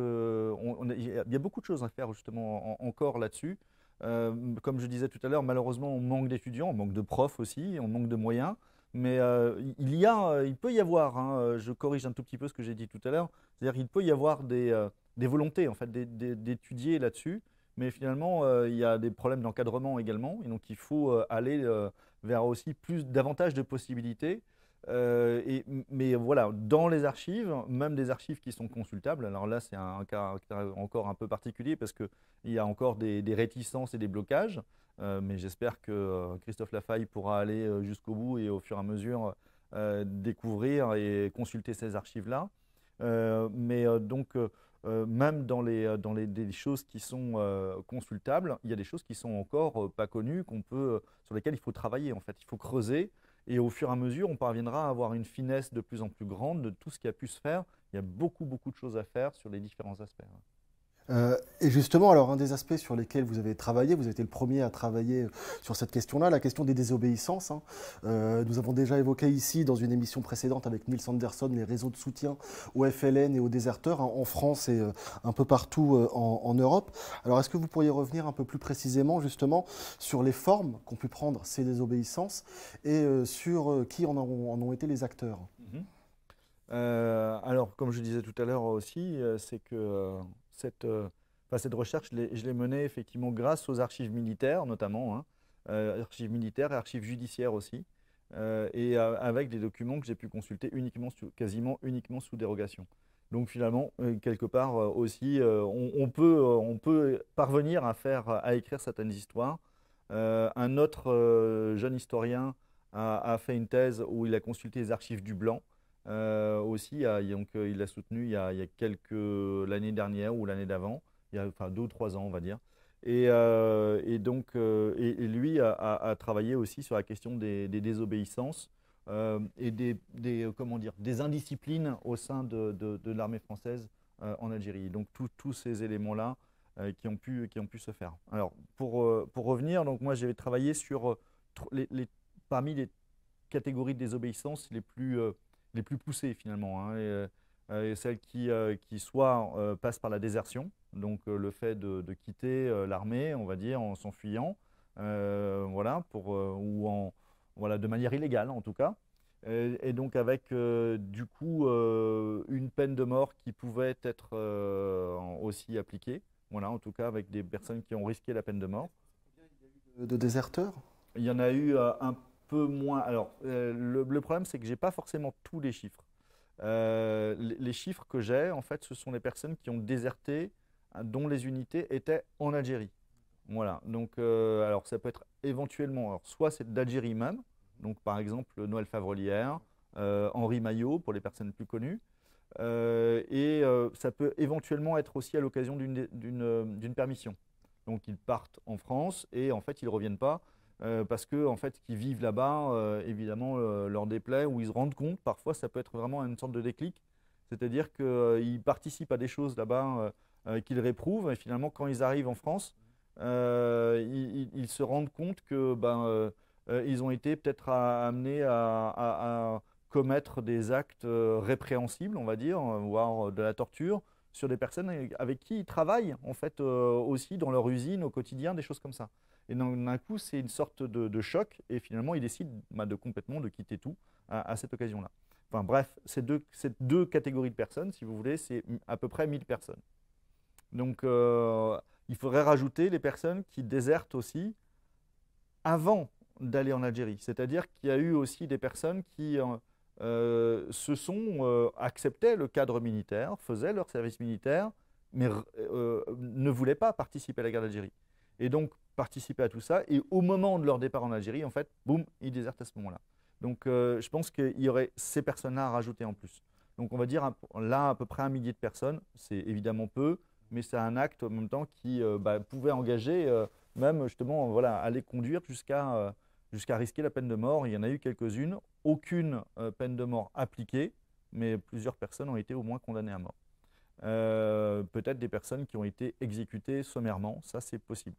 y a beaucoup de choses à faire justement encore là-dessus. Euh, comme je disais tout à l'heure, malheureusement, on manque d'étudiants, on manque de profs aussi, on manque de moyens. Mais il, y a, il peut y avoir, hein, je corrige un tout petit peu ce que j'ai dit tout à l'heure, c'est-à-dire qu'il peut y avoir des, des volontés en fait, d'étudier là-dessus, mais finalement, il y a des problèmes d'encadrement également, et donc il faut aller verra aussi plus davantage de possibilités. Euh, et, mais voilà, dans les archives, même des archives qui sont consultables, alors là c'est un, cas encore un peu particulier parce qu'il y a encore des, réticences et des blocages, euh, mais j'espère que euh, Christophe Lafaille pourra aller jusqu'au bout et au fur et à mesure découvrir et consulter ces archives-là. mais donc euh, même dans les, euh, dans les, choses qui sont euh, consultables, il y a des choses qui sont encore pas connues, qu'on peut, sur lesquelles il faut travailler en fait. Il faut creuser et au fur et à mesure, on parviendra à avoir une finesse de plus en plus grande de tout ce qui a pu se faire. Il y a beaucoup, beaucoup de choses à faire sur les différents aspects. Hein. Euh, et justement, alors un des aspects sur lesquels vous avez travaillé, vous avez été le premier à travailler euh, sur cette question-là, la question des désobéissances. Hein. Euh, nous avons déjà évoqué ici, dans une émission précédente avec Nils Anderson, les réseaux de soutien au FLN et aux déserteurs hein, en France et un peu partout en, Europe. Alors est-ce que vous pourriez revenir un peu plus précisément justement sur les formes qu'ont pu prendre ces désobéissances et sur qui en ont, en ont, été les acteurs mhm. Alors comme je disais tout à l'heure aussi, c'est que euh, cette, recherche, je l'ai menée effectivement grâce aux archives militaires notamment, hein, euh, archives militaires et archives judiciaires aussi, euh, et avec des documents que j'ai pu consulter uniquement, quasiment uniquement sous dérogation. Donc finalement, quelque part aussi, on, peut, parvenir à, faire, à écrire certaines histoires. un autre jeune historien a, fait une thèse où il a consulté les archives du Blanc euh, aussi, il, donc, il a soutenu il y a, quelques l'année dernière ou l'année d'avant, il y a enfin deux ou trois ans, on va dire. Et, euh, donc, euh, et, lui a, travaillé aussi sur la question des, désobéissances et des, comment dire, des indisciplines au sein de, de, l'armée française en Algérie. Donc, tous ces éléments-là qui, ont pu, qui ont pu se faire. Alors, pour, pour revenir, donc moi, j'avais travaillé sur les, parmi les catégories de désobéissance les plus les plus poussées finalement, hein, euh, euh, et, celles qui, euh, qui soit passent par la désertion, donc le fait de, quitter l'armée, on va dire, en s'enfuyant, voilà, pour, ou en, voilà, de manière illégale en tout cas. Et, donc avec du coup une peine de mort qui pouvait être aussi appliquée. Voilà, en tout cas avec des personnes qui ont risqué la peine de mort. De, de déserteurs Il y en a eu un peu moins. Alors, euh, le, problème, c'est que je n'ai pas forcément tous les chiffres. Euh, les, chiffres que j'ai, en fait, ce sont les personnes qui ont déserté, hein, dont les unités étaient en Algérie. Voilà. Donc, euh, alors, ça peut être éventuellement, soit c'est d'Algérie même, donc par exemple Noël Favrelière, Henri Maillot pour les personnes plus connues. et ça peut éventuellement être aussi à l'occasion d'une permission. Donc ils partent en France et en fait ils ne reviennent pas euh, parce que en fait, qu'ils vivent là-bas, euh, évidemment, euh, leur déplaît ou ils se rendent compte. Parfois, ça peut être vraiment une sorte de déclic, c'est-à-dire qu'ils participent à des choses là-bas qu'ils réprouvent, et finalement, quand ils arrivent en France, ils, se rendent compte que ben, ils ont été peut-être amenés à, à, commettre des actes répréhensibles, on va dire, voire de la torture, sur des personnes euh, avec qui ils travaillent en fait euh, aussi dans leur usine au quotidien, des choses comme ça. Et d'un coup, c'est une sorte de, choc et finalement, ils décident bah, de complètement de quitter tout à, cette occasion-là. Enfin bref, ces deux, ces deux catégories de personnes, si vous voulez, c'est à peu près 1000 personnes. Donc euh, il faudrait rajouter les personnes qui désertent aussi avant d'aller en Algérie. C'est-à-dire qu'il y a eu aussi des personnes qui se euh, sont, euh, acceptés le cadre militaire, faisaient leur service militaire, mais euh, ne voulaient pas participer à la guerre d'Algérie. Et donc, participer à tout ça. Et au moment de leur départ en Algérie, en fait, boum, ils désertent à ce moment-là. Donc, je pense qu'il y aurait ces personnes-là à rajouter en plus. Donc, on va dire là à peu près un millier de personnes. C'est évidemment peu, mais c'est un acte en même temps qui bah, pouvait engager, même justement, voilà, aller conduire jusqu'à jusqu'à risquer la peine de mort. Il y en a eu quelques-unes, aucune euh, peine de mort appliquée, mais plusieurs personnes ont été au moins condamnées à mort. Euh, peut-être des personnes qui ont été exécutées sommairement, ça c'est possible,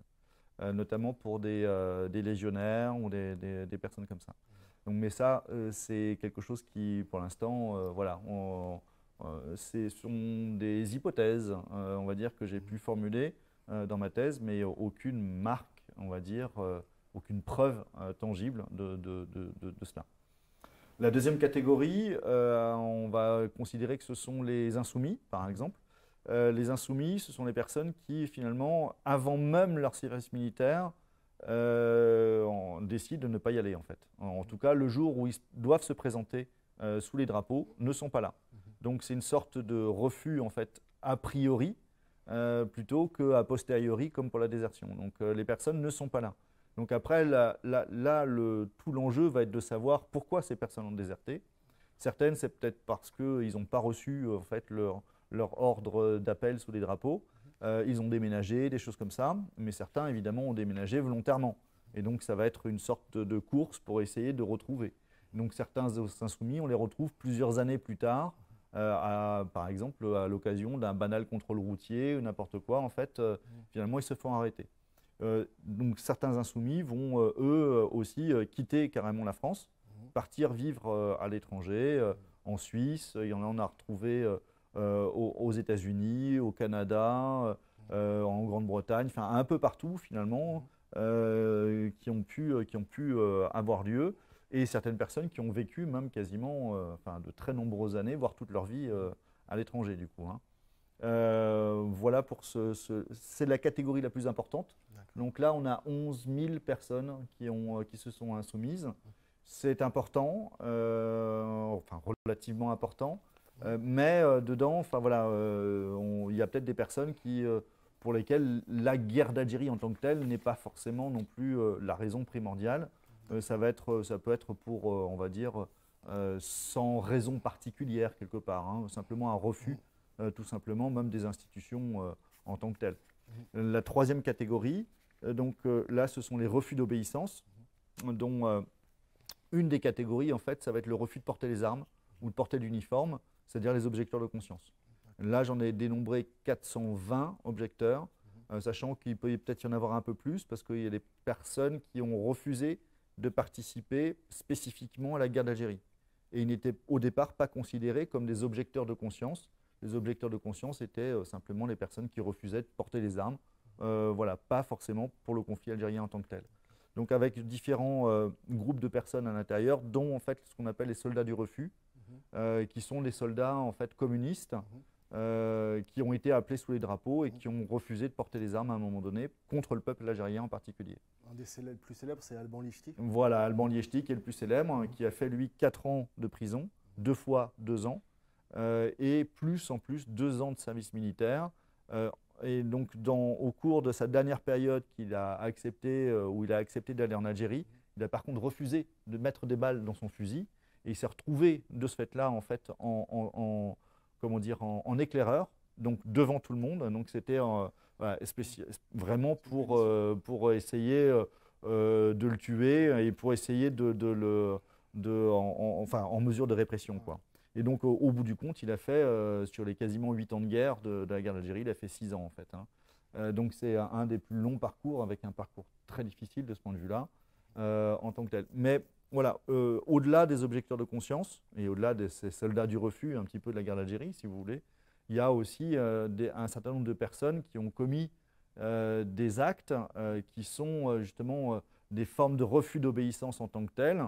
euh, notamment pour des, légionnaires ou des, des, personnes comme ça. Donc, mais ça, c'est quelque chose qui, pour l'instant, voilà, ce sont des hypothèses, on va dire, que j'ai pu formuler dans ma thèse, mais aucune marque, on va dire, aucune preuve euh, tangible de, cela. La deuxième catégorie, euh, on va considérer que ce sont les insoumis, par exemple. Euh, les insoumis, ce sont les personnes qui, finalement, avant même leur service militaire, décident de ne pas y aller en fait. En, tout cas, le jour où ils doivent se présenter sous les drapeaux, ne sont pas là. Mhm. Donc c'est une sorte de refus en fait a priori plutôt que posteriori comme pour la désertion. Donc les personnes ne sont pas là. Donc après, là, tout l'enjeu va être de savoir pourquoi ces personnes ont déserté. Certaines, c'est peut-être parce qu'ils n'ont pas reçu en fait, leur, ordre d'appel sous les drapeaux. Euh, ils ont déménagé, des choses comme ça. Mais certains, évidemment, ont déménagé volontairement. Et donc, ça va être une sorte de course pour essayer de retrouver. Donc, certains insoumis, on les retrouve plusieurs années plus tard, euh, par exemple, à l'occasion d'un banal contrôle routier ou n'importe quoi. En fait, euh, finalement, ils se font arrêter. Euh, donc certains insoumis vont euh, eux euh, aussi quitter carrément la France, mhm. partir vivre à l'étranger, en Suisse, il y en a retrouvé aux, États-Unis, au Canada, en Grande-Bretagne, enfin un peu partout finalement, mhm. qui ont pu, qui ont pu avoir lieu et certaines personnes qui ont vécu même quasiment de très nombreuses années, voire toute leur vie à l'étranger du coup. Hein. voilà pour ce, c'est la catégorie la plus importante. Donc là, on a 11 000 personnes euh, qui, se sont insoumises. C'est important, euh, enfin relativement important, euh, mais dedans, enfin voilà, il y a peut-être des personnes qui pour lesquelles la guerre d'Algérie en tant que telle n'est pas forcément non plus la raison primordiale. ça, va être, ça peut être pour, on va dire, sans raison particulière quelque part, hein. simplement un refus, tout simplement, même des institutions en tant que telles. Mmh. La troisième catégorie, euh, donc euh, là, ce sont les refus d'obéissance, dont euh, une des catégories, en fait, ça va être le refus de porter les armes ou de porter l'uniforme, c'est-à-dire les objecteurs de conscience. Là, j'en ai dénombré 420 objecteurs, sachant qu'il peut peut-être y en avoir un peu plus, parce qu'il y a des personnes qui ont refusé de participer spécifiquement à la guerre d'Algérie. Et ils n'étaient au départ pas considérés comme des objecteurs de conscience. Les objecteurs de conscience étaient simplement les personnes qui refusaient de porter les armes euh, voilà, pas forcément pour le conflit algérien en tant que tel. Donc avec différents euh, groupes de personnes à l'intérieur, dont en fait ce qu'on appelle les soldats du refus, mhm. euh, qui sont les soldats en fait communistes. Mhm. qui ont été appelés sous les drapeaux et mhm. qui ont refusé de porter les armes à un moment donné contre le peuple algérien en particulier. Un des célèbres, plus célèbres, c'est Alban Voilà, Alban Liechti qui est le plus célèbre, hein, qui a fait lui 4 ans de prison, deux fois 2 ans, et plus en plus 2 ans de service militaire et donc, au cours de sa dernière période qu'il a accepté, euh, où il a accepté d'aller en Algérie, il a par contre refusé de mettre des balles dans son fusil. Et il s'est retrouvé de ce fait-là, en fait, comment dire, en, éclaireur, donc devant tout le monde. Donc, c'était euh, vraiment pour, euh, pour essayer de le tuer et pour essayer de, le. en, enfin, en mesure de répression. Quoi. Et donc, au, bout du compte, il a fait, euh, sur les quasiment 8 ans de guerre, de, la guerre d'Algérie, il a fait 6 ans, en fait. Hein. Euh, donc, c'est un, des plus longs parcours, avec un parcours très difficile de ce point de vue-là, euh, en tant que tel. Mais voilà, au-delà des objecteurs de conscience, et au-delà de ces soldats du refus, un petit peu de la guerre d'Algérie, si vous voulez, il y a aussi un certain nombre de personnes qui ont commis des actes qui sont justement des formes de refus d'obéissance en tant que tel.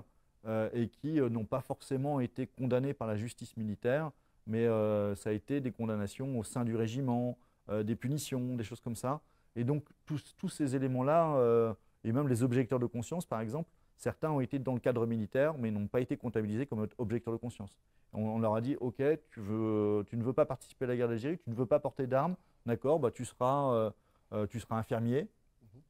Euh, et qui euh, n'ont pas forcément été condamnés par la justice militaire, mais euh, ça a été des condamnations au sein du régiment, des punitions, des choses comme ça. Et donc tous, ces éléments-là, et même les objecteurs de conscience, par exemple, certains ont été dans le cadre militaire, mais n'ont pas été comptabilisés comme objecteurs de conscience. On, leur a dit, OK, tu, ne veux pas participer à la guerre d'Algérie, tu ne veux pas porter d'armes, d'accord, bah, tu, seras, tu seras infirmier,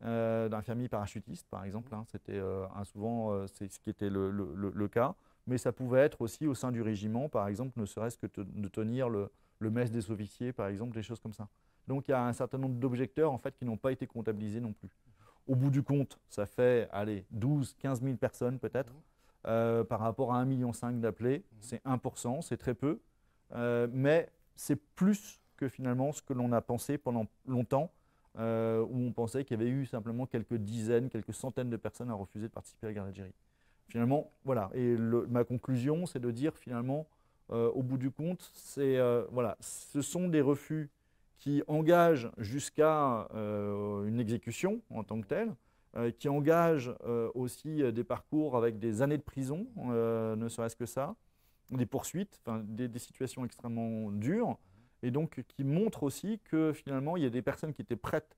euh, famille parachutiste, par exemple. Hein. C'était euh, souvent euh, c'est ce qui était le, cas. Mais ça pouvait être aussi au sein du régiment, par exemple, ne serait-ce que de tenir le, le mess des officiers, par exemple, des choses comme ça. Donc il y a un certain nombre d'objecteurs en fait, qui n'ont pas été comptabilisés non plus. Au bout du compte, ça fait allez, 12, 15 000 personnes peut-être. par rapport à 1,5 million d'appelés, c'est 1%, c'est très peu. mais c'est plus que finalement ce que l'on a pensé pendant longtemps euh, où on pensait qu'il y avait eu simplement quelques dizaines, quelques centaines de personnes à refuser de participer à la guerre d'Algérie. Finalement, voilà. Et ma conclusion, c'est de dire finalement, euh, au bout du compte, c'est euh, voilà, ce sont des refus qui engagent jusqu'à une exécution en tant que telle, qui engagent aussi des parcours avec des années de prison, ne serait-ce que ça, des poursuites, des situations extrêmement dures et donc qui montre aussi que finalement, il y a des personnes qui étaient prêtes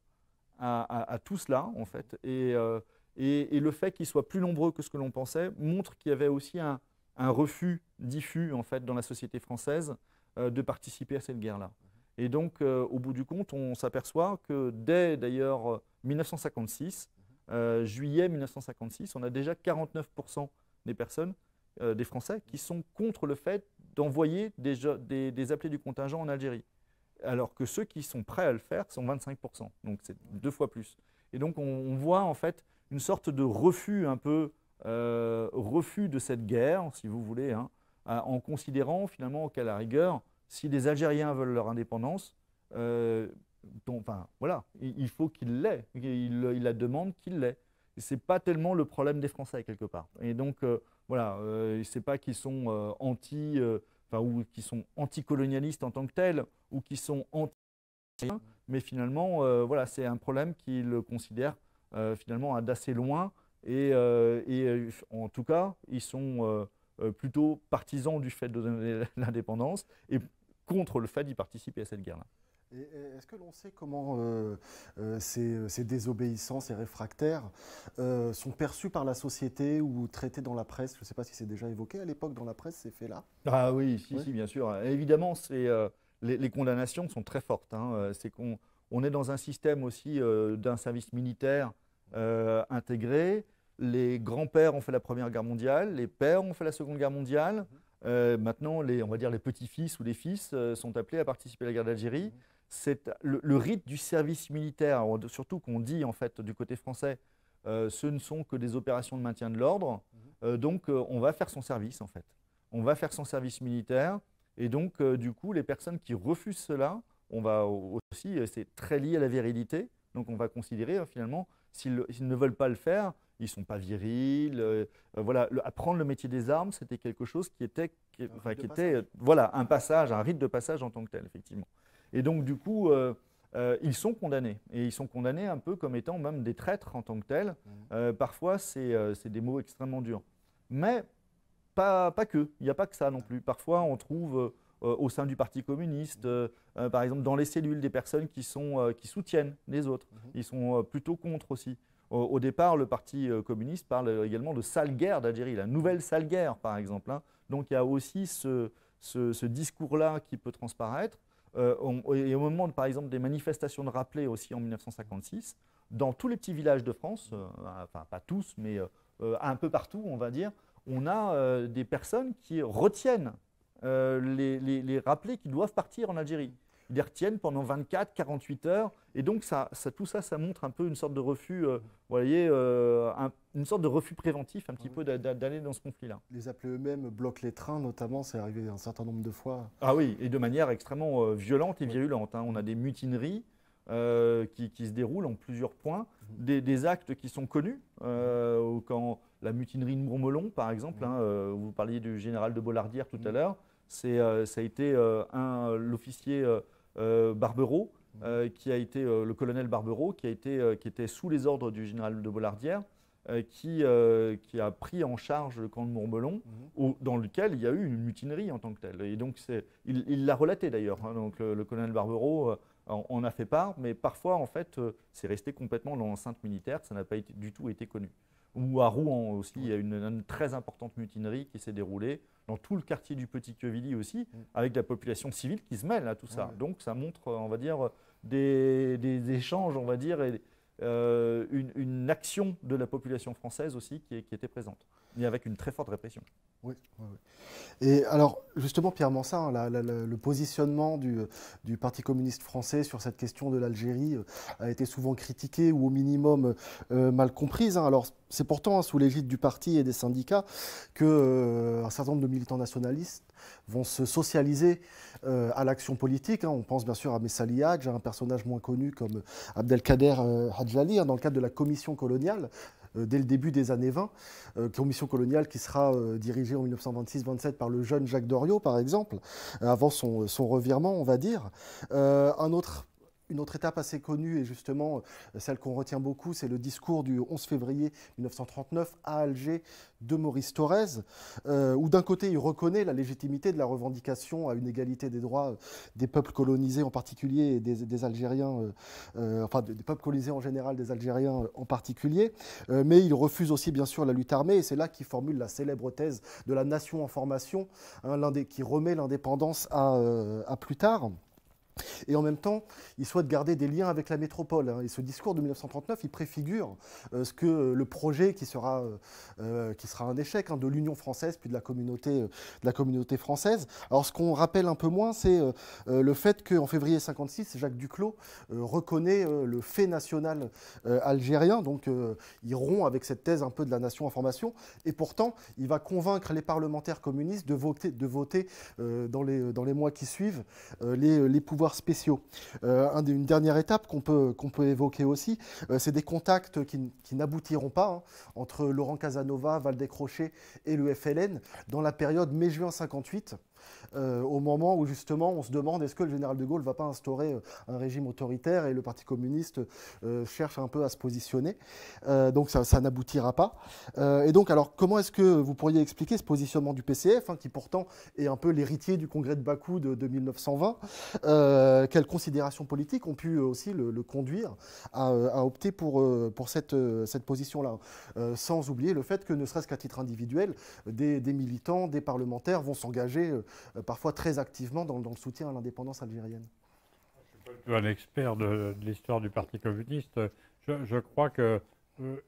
à, tout cela, en fait. Euh, et, le fait qu'ils soient plus nombreux que ce que l'on pensait montre qu'il y avait aussi un, refus diffus, en fait, dans la société française euh, de participer à cette guerre-là. Et donc, euh, au bout du compte, on s'aperçoit que dès, d'ailleurs, 1956, juillet 1956, on a déjà 49% des personnes, des Français, qui sont contre le fait d'envoyer des, des, appelés du contingent en Algérie. Alors que ceux qui sont prêts à le faire sont 25%, donc c'est deux fois plus. Et donc on, voit en fait une sorte de refus un peu, euh, refus de cette guerre, si vous voulez, hein, en considérant finalement qu'à la rigueur, si les Algériens veulent leur indépendance, euh, enfin, voilà, il faut qu'ils l'aient, ils il, la demandent, qu'ils l'aient. Ce n'est pas tellement le problème des Français quelque part. Et donc, euh, voilà, euh, c'est pas qu'ils sont euh, anti, euh, ou qui sont anticolonialistes en tant que tels, ou qui sont anti, mais finalement, euh, voilà, c'est un problème qu'ils considèrent finalement hein, d'assez loin, et, en tout cas, ils sont plutôt partisans du fait de <laughs> l'indépendance et contre le fait d'y participer à cette guerre-là. Est-ce que l'on sait comment euh, euh, ces, ces, désobéissants, ces réfractaires euh, sont perçus par la société ou traités dans la presse Je ne sais pas si c'est déjà évoqué à l'époque dans la presse, ces faits-là. Ah oui, si, bien sûr. Évidemment, les, condamnations sont très fortes. Hein. C'est qu'on on est dans un système aussi d'un service militaire intégré. Les grands-pères ont fait la Première Guerre mondiale, les pères ont fait la Seconde Guerre mondiale. Mmh. maintenant, on va dire les petits-fils ou les fils sont appelés à participer à la guerre d'Algérie. Mmh c'est le, rite du service militaire, surtout qu'on dit en fait du côté français, euh, ce ne sont que des opérations de maintien de l'ordre, mhm. euh, donc euh, on va faire son service en fait. On va faire son service militaire, et donc du coup les personnes qui refusent cela, on va aussi, c'est très lié à la virilité, donc on va considérer finalement s'ils ne veulent pas le faire, ils ne sont pas virils. voilà, apprendre le métier des armes, c'était quelque chose qui était, qui était, voilà, un passage, un rite de passage en tant que tel effectivement. Et donc, du coup, euh, euh, ils sont condamnés. Et ils sont condamnés un peu comme étant même des traîtres en tant que tels. Mmh. Euh, parfois, c'est des mots extrêmement durs. Mais pas, que. Il n'y a pas que ça non plus. Parfois, on trouve au sein du Parti communiste, mmh. par exemple, dans les cellules, des personnes qui, sont, qui soutiennent les autres. Mmh. Ils sont plutôt contre aussi. Au, départ, le Parti communiste parle également de sale guerre d'Algérie, la nouvelle sale guerre, par exemple. Hein. Donc, il y a aussi ce discours-là qui peut transparaître. Euh, et au moment, par exemple, des manifestations de rappelés aussi en 1956, dans tous les petits villages de France, euh, enfin pas tous, mais euh, un peu partout, on va dire, on a des personnes qui retiennent les rappelés qui doivent partir en Algérie ils les retiennent pendant 24, 48 heures. Et donc, ça, tout ça, ça montre un peu une sorte de refus, euh, vous voyez, euh, une sorte de refus préventif un petit peu d'aller dans ce conflit-là. Les appelés eux-mêmes bloquent les trains, notamment, c'est arrivé un certain nombre de fois. Ah oui, et de manière extrêmement euh, violente et virulente. Hein. On a des mutineries. Qui, se déroulent en plusieurs points, mhm. des, actes qui sont connus, quand la mutinerie de Mourmelon, par exemple, mhm. hein, vous parliez du général de Bollardière tout à mhm. l'heure, c'est, ça a été un, l'officier euh, mhm. euh, qui a été euh, le colonel Barbero, qui, a été, qui était sous les ordres du général de Bollardière, qui, qui a pris en charge le camp de Mourmelon, mhm. dans lequel il y a eu une mutinerie en tant que telle. Et donc, il, l'a relaté d'ailleurs. Hein. donc, le, colonel barbereau en a fait part, mais parfois, en fait, c'est resté complètement dans l'enceinte militaire, ça n'a pas du tout été connu. Ou à Rouen aussi, il y a une, très importante mutinerie qui s'est déroulée dans tout le quartier du Petit Quevilly aussi, mm. avec la population civile qui se mêle à tout ça. Donc ça montre, on va dire, des, échanges, on va dire, et, euh, une, action de la population française aussi qui était présente. – Et avec une très forte répression. Oui, Et alors, justement, Pierre Mansin, hein, le positionnement euh, du, Parti communiste français sur cette question de l'Algérie euh, a été souvent critiqué ou au minimum euh, mal comprise. Hein. Alors, c'est pourtant hein, sous l'égide du parti et des syndicats que un certain nombre de militants nationalistes vont se socialiser à l'action politique. On pense bien sûr à Messali Hadj, à un personnage moins connu comme Abdelkader Hadjali, dans le cadre de la commission coloniale euh, dès le début des années 20, euh, mission coloniale qui sera euh, dirigée en 1926-27 par le jeune Jacques Doriot, par exemple, avant son, son revirement, on va dire. un autre une autre étape assez connue et justement euh, celle qu'on retient beaucoup, c'est le discours du 11 février 1939 à Alger de Maurice Thorez, euh, où d'un côté il reconnaît la légitimité de la revendication à une égalité des droits euh, des peuples colonisés en particulier des, Algériens, enfin des peuples colonisés en général, des Algériens en particulier, mais il refuse aussi bien sûr la lutte armée et c'est là qu'il formule la célèbre thèse de la nation en formation, hein, des, qui remet l'indépendance à plus tard. Et en même temps, il souhaite garder des liens avec la métropole. Hein. Et ce discours de 1939, il préfigure euh, ce que euh, le projet qui sera, euh, qui sera un échec hein, de l'Union française puis de la communauté, de la communauté française. Alors ce qu'on rappelle un peu moins, c'est le fait qu'en février 1956, Jacques Duclos reconnaît le fait national algérien. Donc il rompt avec cette thèse un peu de la nation en formation. Et pourtant, il va convaincre les parlementaires communistes de voter, de voter dans, les, dans les mois qui suivent les pouvoirs spéciaux. Euh, une dernière étape qu'on peut, qu'on peut évoquer aussi, euh, c'est des contacts qui, n'aboutiront pas hein, entre Laurent Casanova, Valdecrochet et le FLN dans la période mai-juin 58. Euh, au moment où justement on se demande est-ce que le général de Gaulle ne va pas instaurer euh, un régime autoritaire et le Parti communiste euh, cherche un peu à se positionner. donc ça, n'aboutira pas. et donc alors comment est-ce que vous pourriez expliquer ce positionnement du PCF, hein, qui pourtant est un peu l'héritier du congrès de Bakou de, 1920 Quelles considérations politiques ont pu aussi le, conduire à, opter pour, pour cette, cette position-là Sans oublier le fait que ne serait-ce qu'à titre individuel, des militants, des parlementaires vont s'engager euh, parfois très activement dans, le soutien à l'indépendance algérienne. Je ne suis pas un expert de, l'histoire du Parti communiste. Je, crois qu'il euh,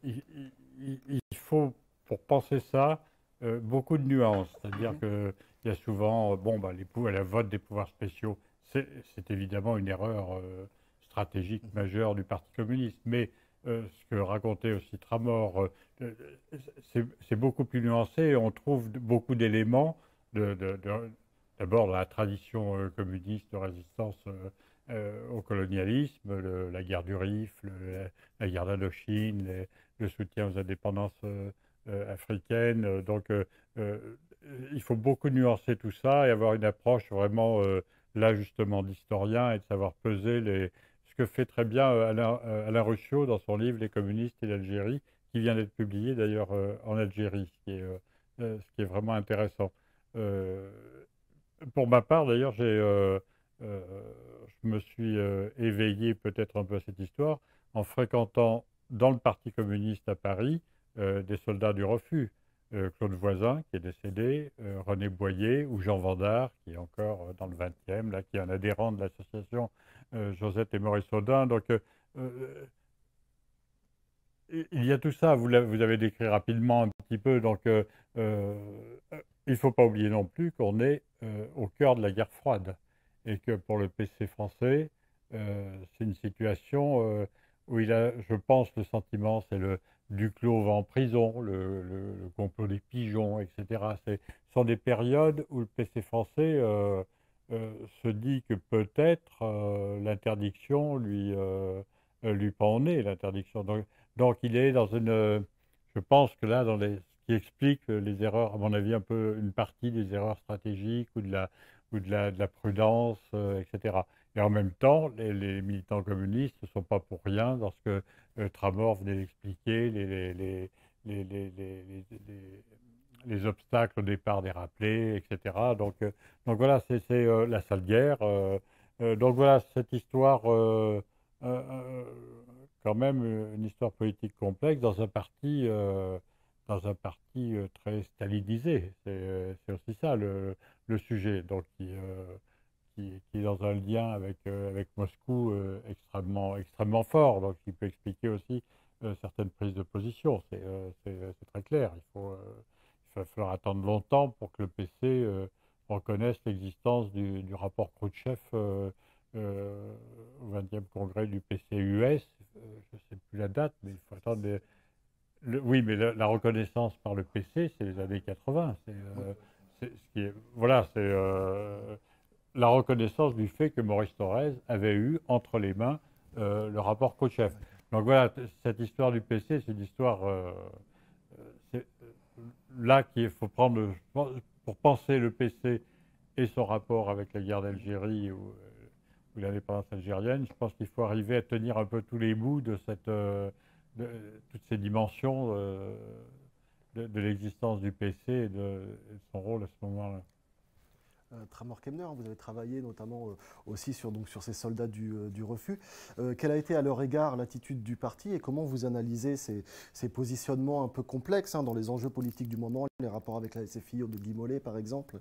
faut, pour penser ça, euh, beaucoup de nuances. C'est-à-dire mhm. qu'il y a souvent, bon, bah, les la vote des pouvoirs spéciaux, c'est évidemment une erreur stratégique mhm. majeure du Parti communiste. Mais ce que racontait aussi Tramor, c'est beaucoup plus nuancé. On trouve beaucoup d'éléments de, d'abord la tradition euh, communiste de résistance euh, euh, au colonialisme, la guerre du Rif, la guerre d'Indochine, le soutien aux indépendances africaines. Donc il faut beaucoup nuancer tout ça et avoir une approche vraiment, là justement, d'historien et de savoir peser les... ce que fait très bien Alain, Alain dans son livre Les communistes et l'Algérie, qui vient d'être publié d'ailleurs en Algérie, ce qui est vraiment intéressant. Euh, pour ma part, d'ailleurs, j'ai, euh, euh, je me suis éveillé peut-être un peu à cette histoire en fréquentant dans le Parti communiste à Paris des soldats du refus. Claude Voisin, qui est décédé, René Boyer ou Jean Vandard, qui est encore dans le 20e, là, qui est un adhérent de l'association Josette et Maurice Audin. Donc, il y a tout ça, vous, vous avez décrit rapidement un petit peu. Donc, il ne faut pas oublier non plus qu'on est euh, au cœur de la guerre froide et que pour le PC français, euh, c'est une situation euh, où il a, je pense, le sentiment, c'est le Duclos va en prison, le, complot des pigeons, etc. Ce sont des périodes où le PC français se dit que peut-être l'interdiction lui, lui pend l'interdiction. donc, il est dans une... Je pense que là, dans les, qui explique euh, les erreurs, à mon avis, un peu une partie des erreurs stratégiques ou de la, ou de la, prudence, euh, etc. Et en même temps, les, militants communistes ne sont pas pour rien lorsque euh, Tramor venait d'expliquer, les, les, obstacles au départ des rappelés, etc. Donc, donc voilà, c'est la sale guerre. donc voilà, cette histoire, quand même, une histoire politique complexe dans un parti dans un parti euh, très stalinisé. Euh, c'est aussi ça le, sujet, donc euh, qui, qui, est dans un lien avec, avec Moscou extrêmement, extrêmement fort, donc qui peut expliquer aussi certaines prises de position. C'est très clair. Il, faut, il va falloir attendre longtemps pour que le PC reconnaisse l'existence du, rapport Khrouchtchev au 20e congrès du PCUS, je ne sais plus la date, mais il faut attendre des, oui, mais la, reconnaissance par le PC, c'est les années 80. C'est, euh, voilà, c'est euh, la reconnaissance du fait que Maurice Thorez avait eu entre les mains euh, le rapport co-chef. Donc voilà, cette histoire du PC, c'est une histoire là qu'il faut prendre pour penser le PC et son rapport avec la guerre d'Algérie ou, ou l'indépendance algérienne. Je pense qu'il faut arriver à tenir un peu tous les bouts de cette de, toutes ces dimensions euh, de, l'existence du PC et de, son rôle à ce moment-là. Euh, Tramor Kemner. Vous avez travaillé notamment euh, aussi sur, donc, sur ces soldats du, refus. quelle a été à leur égard l'attitude du parti et comment vous analysez ces, positionnements un peu complexes hein, dans les enjeux politiques du moment, les rapports avec la SFIO de Guy Mollet par exemple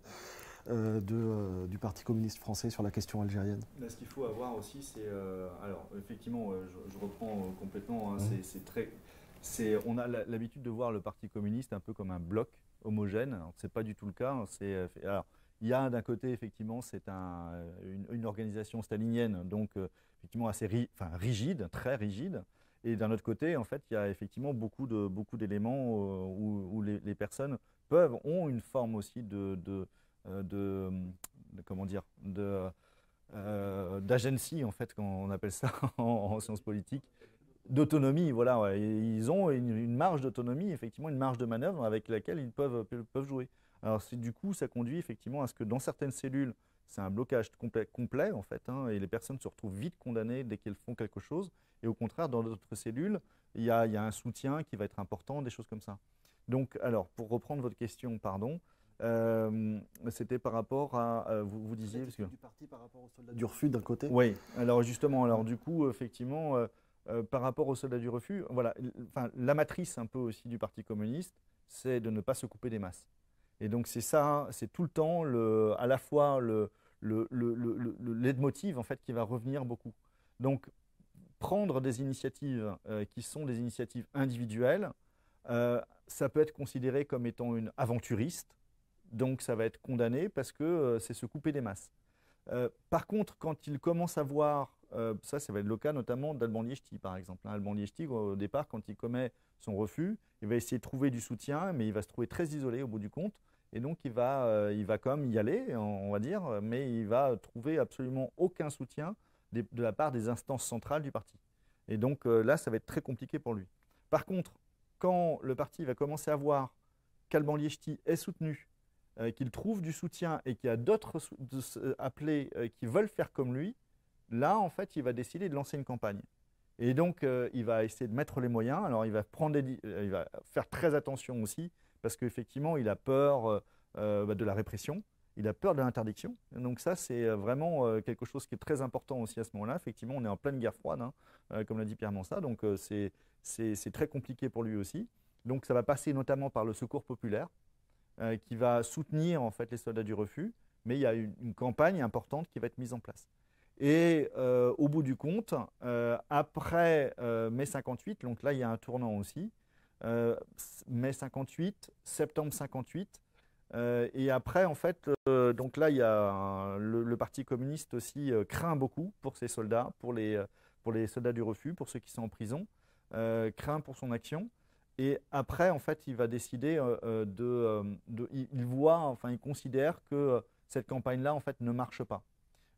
euh, de, euh, du Parti communiste français sur la question algérienne Ce qu'il faut avoir aussi, c'est... Euh, alors, effectivement, je, reprends complètement, hein, c'est On a l'habitude de voir le Parti communiste un peu comme un bloc homogène. Ce n'est pas du tout le cas. Hein, alors, il y a d'un côté, effectivement, c'est un, une, organisation stalinienne, donc effectivement assez rigide, très rigide. Et d'un autre côté, en fait, il y a effectivement beaucoup, de, beaucoup d'éléments où, les, personnes peuvent, ont une forme aussi de, euh, de, comment dire de euh, d'agency en fait, quand on appelle ça <laughs> en, sciences politiques, d'autonomie. Voilà, ils ont une, marge d'autonomie, effectivement, une marge de manœuvre avec laquelle ils peuvent, jouer. Alors, du coup, ça conduit effectivement à ce que dans certaines cellules, c'est un blocage complet, en fait, hein, et les personnes se retrouvent vite condamnées dès qu'elles font quelque chose. Et au contraire, dans d'autres cellules, il y, a un soutien qui va être important, des choses comme ça. Donc, alors, pour reprendre votre question, pardon, euh, c'était par rapport à, euh, vous, vous, disiez, du parti par rapport au soldat du refus d'un côté. Oui. Alors justement, alors du coup, effectivement, euh, par rapport au soldat du refus, voilà, enfin, la matrice un peu aussi du Parti communiste, c'est de ne pas se couper des masses. Et donc c'est ça, c'est tout le temps le, à la fois le, le, en fait qui va revenir beaucoup. Donc prendre des initiatives qui sont des initiatives individuelles, ça peut être considéré comme étant une aventuriste, donc ça va être condamné parce que euh, c'est se couper des masses. Euh, par contre, quand il commence à voir, euh, ça, ça va être le cas notamment d'Alban Liechti, par exemple. Hein. Alban Liechti, au départ, quand il commet son refus, il va essayer de trouver du soutien, mais il va se trouver très isolé au bout du compte. Et donc, il va, il va quand même y aller, on va dire, mais il va trouver absolument aucun soutien de la part des instances centrales du parti. Et donc, là, ça va être très compliqué pour lui. Par contre, quand le parti va commencer à voir qu'Alban Liechti est soutenu euh, qu'il trouve du soutien et qu'il y a d'autres euh, appelés euh, qui veulent faire comme lui, là, en fait, il va décider de lancer une campagne. Et donc, il va essayer de mettre les moyens. Alors, il va, prendre il va faire très attention aussi, parce qu'effectivement, il a peur bah, de la répression, il a peur de l'interdiction. Donc ça, c'est vraiment quelque chose qui est très important aussi à ce moment-là. Effectivement, on est en pleine guerre froide, hein, comme l'a dit Pierre Mansa. donc c'est très compliqué pour lui aussi. Donc ça va passer notamment par le secours populaire, euh, qui va soutenir en fait les soldats du refus, mais il y a une, campagne importante qui va être mise en place. Et euh, au bout du compte, euh, après mai 58, donc là il y a un tournant aussi, mai 58, septembre 58, et après en fait, donc là il y a le, parti communiste aussi craint beaucoup pour ses soldats, pour les soldats du refus, pour ceux qui sont en prison, craint pour son action. Et après, en fait, il va décider euh, euh, de, euh, Il voit, enfin, il considère que cette campagne-là, en fait, ne marche pas.